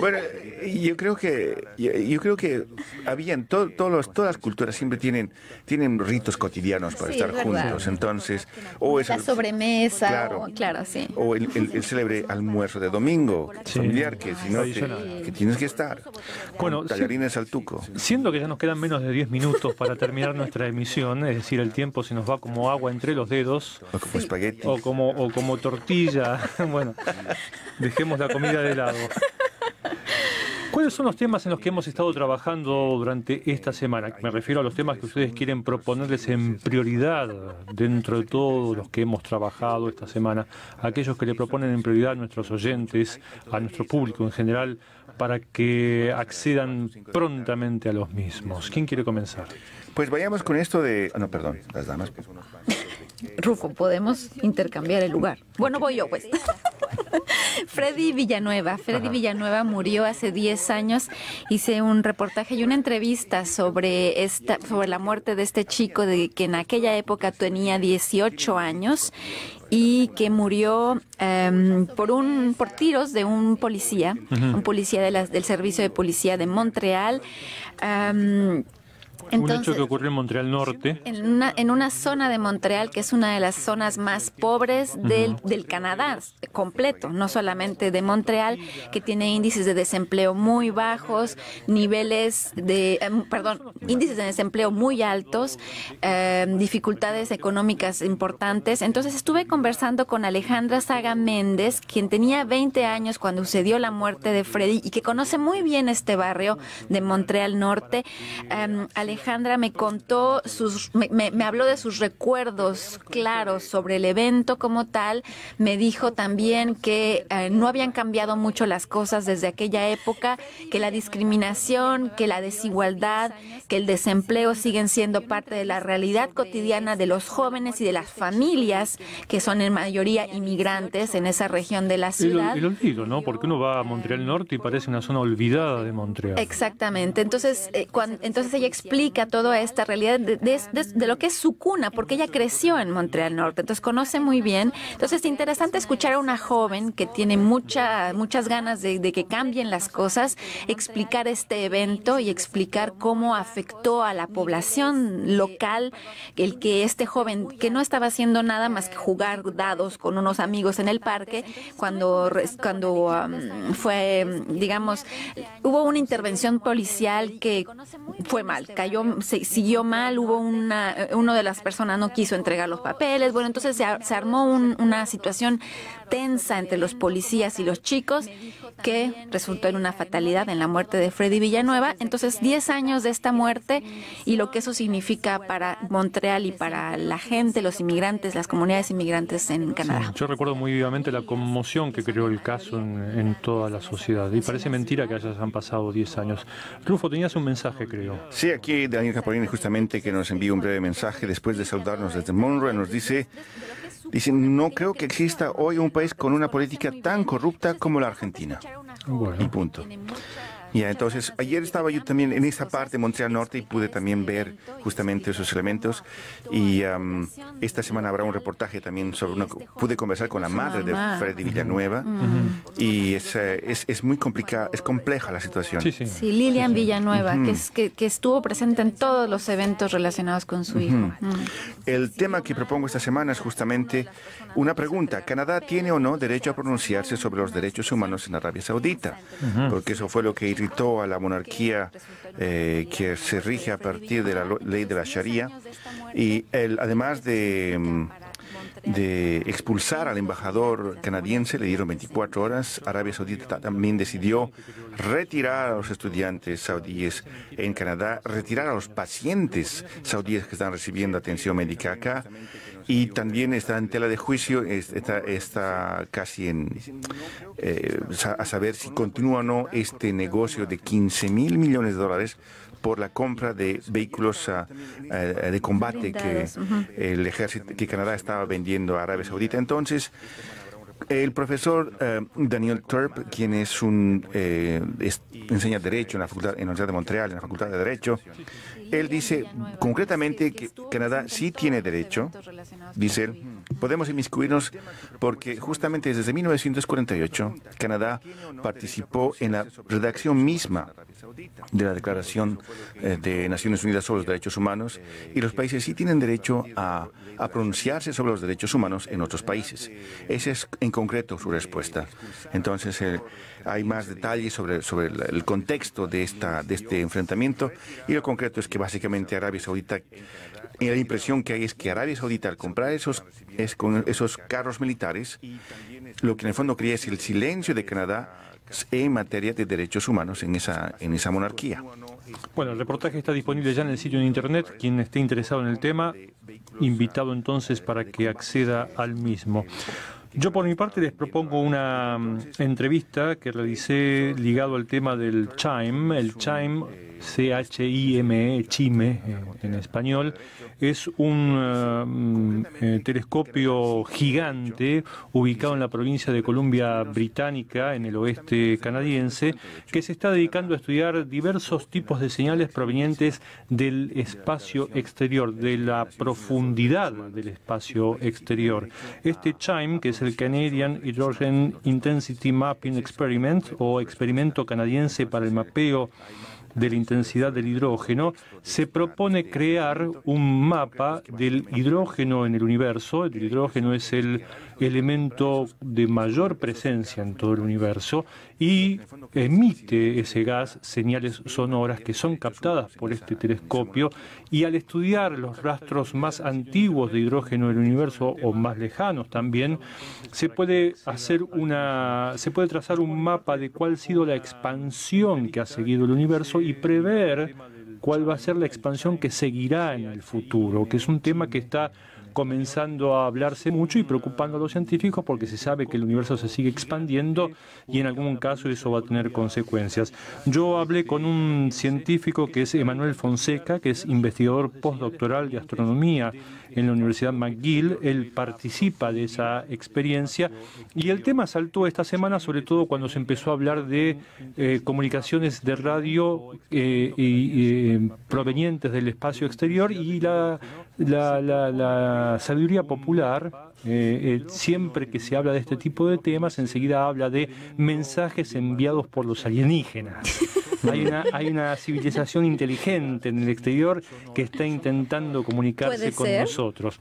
Bueno, yo creo que yo, creo que habían todos todas las culturas siempre tienen tienen ritos cotidianos para estar juntos. Entonces, o la sobremesa, claro, o, el, célebre almuerzo de domingo familiar que si no tienes que estar. Bueno, tallarines al tuco. Siendo que ya nos quedan menos de 10 minutos para terminar nuestra emisión, es decir, el tiempo se nos va como agua entre los dedos. O como O como, o como tortilla. bueno, dejemos la comida de lado. ¿Cuáles son los temas en los que hemos estado trabajando durante esta semana? Me refiero a los temas que ustedes quieren proponerles en prioridad dentro de todos los que hemos trabajado esta semana, aquellos que le proponen en prioridad a nuestros oyentes, a nuestro público en general, para que accedan prontamente a los mismos. ¿Quién quiere comenzar? Pues vayamos con esto de... Ah, no, perdón, las damas. Rufo, podemos intercambiar el lugar. Bueno, voy yo, pues. Freddy Villanueva. Freddy Villanueva murió hace 10 años. Hice un reportaje y una entrevista sobre esta, sobre la muerte de este chico de que en aquella época tenía 18 años y que murió em, por un por tiros de un policía, un policía de las del servicio de policía de Montreal. Em, entonces, un hecho que ocurre en Montreal Norte. En una, zona de Montreal que es una de las zonas más pobres del, del Canadá completo, no solamente de Montreal, que tiene índices de desempleo muy bajos, niveles de, em, perdón, índices de desempleo muy altos, em, dificultades económicas importantes. Entonces estuve conversando con Alejandra Saga Méndez, quien tenía 20 años cuando sucedió la muerte de Freddy y que conoce muy bien este barrio de Montreal Norte. Em, Alejandra me contó sus, me, habló de sus recuerdos claros sobre el evento como tal. Me dijo también que eh, no habían cambiado mucho las cosas desde aquella época, que la discriminación, que la desigualdad, que el desempleo siguen siendo parte de la realidad cotidiana de los jóvenes y de las familias que son en mayoría inmigrantes en esa región de la ciudad. Y lo, ¿no? Porque uno va a Montreal Norte y parece una zona olvidada de Montreal. Exactamente. Entonces, eh, entonces ella explica toda esta realidad de, lo que es su cuna, porque ella creció en Montreal Norte, entonces conoce muy bien. Entonces es interesante escuchar a una joven que tiene mucha, muchas ganas de, que cambien las cosas, explicar este evento y explicar cómo afectó a la población local el que este joven, que no estaba haciendo nada más que jugar dados con unos amigos en el parque, cuando, cuando um, fue, digamos, hubo una intervención policial que fue mal, cayó se, siguió mal, hubo una, uno de las personas no quiso entregar los papeles, bueno, entonces se, se armó una situación tensa entre los policías y los chicos que resultó en una fatalidad en la muerte de Freddy Villanueva. Entonces, 10 años de esta muerte y lo que eso significa para Montreal y para la gente, los inmigrantes, las comunidades inmigrantes en Canadá. yo recuerdo muy vivamente la conmoción que creó el caso en, toda la sociedad y parece mentira que hayan pasado 10 años. Rufo, tenías un mensaje, creo. Sí, aquí Daniel Caporini justamente que nos envía un breve mensaje después de saludarnos desde Monroe, nos dice... Dicen, no creo que exista hoy un país con una política tan corrupta como la Argentina. Y punto entonces, ayer estaba yo también en esa parte de Montreal Norte y pude también ver justamente esos elementos. Y esta semana habrá un reportaje también sobre uno. Pude conversar con la madre de Freddy Villanueva y es, eh, muy complicada, es compleja la situación. Sí, sí. sí Lilian Villanueva, que, estuvo presente en todos los eventos relacionados con su hijo. El tema que propongo esta semana es justamente una pregunta, ¿Canadá tiene o no derecho a pronunciarse sobre los derechos humanos en Arabia Saudita? Porque eso fue lo que irritó a la monarquía eh, que se rige a partir de la ley de la Sharia. Y el, además de mm, de expulsar al embajador canadiense, le dieron 24 horas. Arabia Saudita también decidió retirar a los estudiantes saudíes en Canadá, retirar a los pacientes saudíes que están recibiendo atención médica acá. Y también está en tela de juicio, está, casi en eh, a saber si continúa o no este negocio de 15 mil millones de dólares por la compra de vehículos ah, ah, de combate que el ejército que Canadá estaba vendiendo a Arabia Saudita. Entonces, el profesor eh, Daniel Turp, quien es un eh, enseña derecho en la facultad en la Universidad de Montreal, en la Facultad de Derecho, él dice concretamente que Canadá sí tiene derecho, dice él, podemos inmiscuirnos porque justamente desde 1948 Canadá participó en la redacción misma de la Declaración eh, de Naciones Unidas sobre los Derechos Humanos y los países sí tienen derecho a, pronunciarse sobre los derechos humanos en otros países. Esa es en concreto su respuesta. Entonces eh, hay más detalles sobre, sobre el contexto de, esta, de este enfrentamiento y lo concreto es que básicamente Arabia Saudita y la impresión que hay es que Arabia Saudita al comprar esos, esos carros militares, lo que en el fondo creía es el silencio de Canadá en materia de derechos humanos en esa, en esa monarquía. Bueno, el reportaje está disponible ya en el sitio de internet. Quien esté interesado en el tema, invitado entonces para que acceda al mismo. Yo por mi parte les propongo una mm, entrevista que realicé ligado al tema del chime. El chime, e, C-H-I-M-E, chime eh, en español, es un mm, eh, telescopio gigante ubicado en la provincia de Columbia Británica, en el oeste canadiense, que se está dedicando a estudiar diversos tipos de señales provenientes del espacio exterior, de la profundidad del espacio exterior. Este chime, que el el Canadian Hydrogen Intensity Mapping Experiment o experimento canadiense para el mapeo de la intensidad del hidrógeno, se propone crear un mapa del hidrógeno en el universo. El hidrógeno es el elemento de mayor presencia en todo el universo y emite ese gas señales sonoras que son captadas por este telescopio y al estudiar los rastros más antiguos de hidrógeno del universo o más lejanos también, se puede hacer una se puede trazar un mapa de cuál ha sido la expansión que ha seguido el universo y prever cuál va a ser la expansión que seguirá en el futuro, que es un tema que está comenzando a hablarse mucho y preocupando a los científicos porque se sabe que el universo se sigue expandiendo y en algún caso eso va a tener consecuencias. Yo hablé con un científico que es Emanuel Fonseca, que es investigador postdoctoral de astronomía en la Universidad McGill. Él participa de esa experiencia y el tema saltó esta semana, sobre todo cuando se empezó a hablar de eh, comunicaciones de radio eh, eh, provenientes del espacio exterior y la la, la, sabiduría popular, eh, eh, siempre que se habla de este tipo de temas, enseguida habla de mensajes enviados por los alienígenas. Hay una, hay una civilización inteligente en el exterior que está intentando comunicarse con nosotros.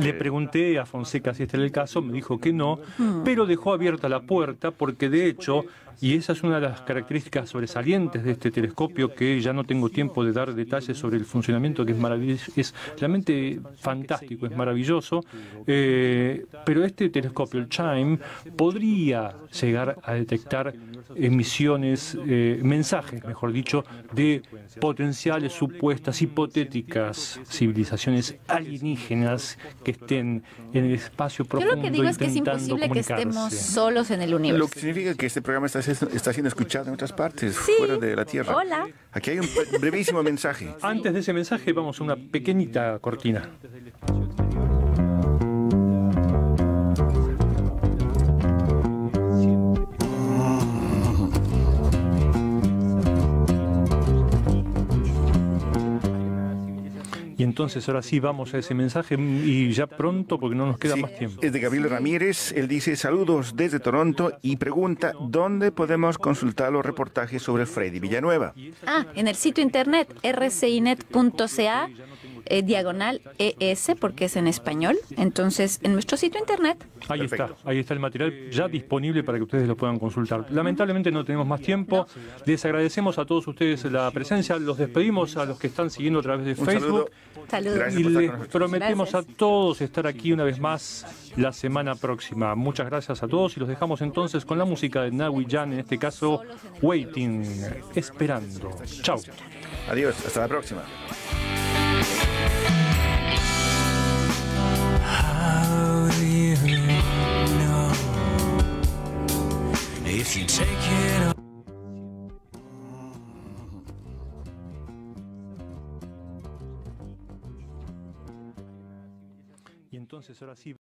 Le pregunté a Fonseca si este era el caso, me dijo que no, mm. pero dejó abierta la puerta porque de hecho y esa es una de las características sobresalientes de este telescopio que ya no tengo tiempo de dar detalles sobre el funcionamiento, que es, realmente fantástico, es maravilloso. Eh, pero este telescopio, el Chime, podría llegar a detectar emisiones, eh, mensajes, mejor dicho, de potenciales supuestas, hipotéticas civilizaciones alienígenas que estén en el espacio profundo. Yo lo que digo es que es imposible que estemos solos en el universo. Lo que significa que este programa está, está siendo escuchado en otras partes, fuera de la Tierra. Hola. Aquí hay un brevísimo mensaje. Antes de ese mensaje, vamos a una pequeñita cortina. entonces ahora sí vamos a ese mensaje y ya pronto porque no nos queda más tiempo. Es de Gabriel Ramírez, él dice saludos desde Toronto y pregunta dónde podemos consultar los reportajes sobre Freddy Villanueva. Ah, en el sitio internet rcinet.ca eh, diagonal ES, porque es en español. Entonces, en nuestro sitio internet. Ahí está, ahí está el material ya disponible para que ustedes lo puedan consultar. Lamentablemente no tenemos más tiempo. Les agradecemos a todos ustedes la presencia. Los despedimos a los que están siguiendo a través de Facebook. Y les prometemos a todos estar aquí una vez más la semana próxima. Muchas gracias a todos y los dejamos entonces con la música de Nawi Jan, en este caso Waiting, esperando. Chao. Adiós, hasta la próxima. if you take it all. Y entonces ahora sí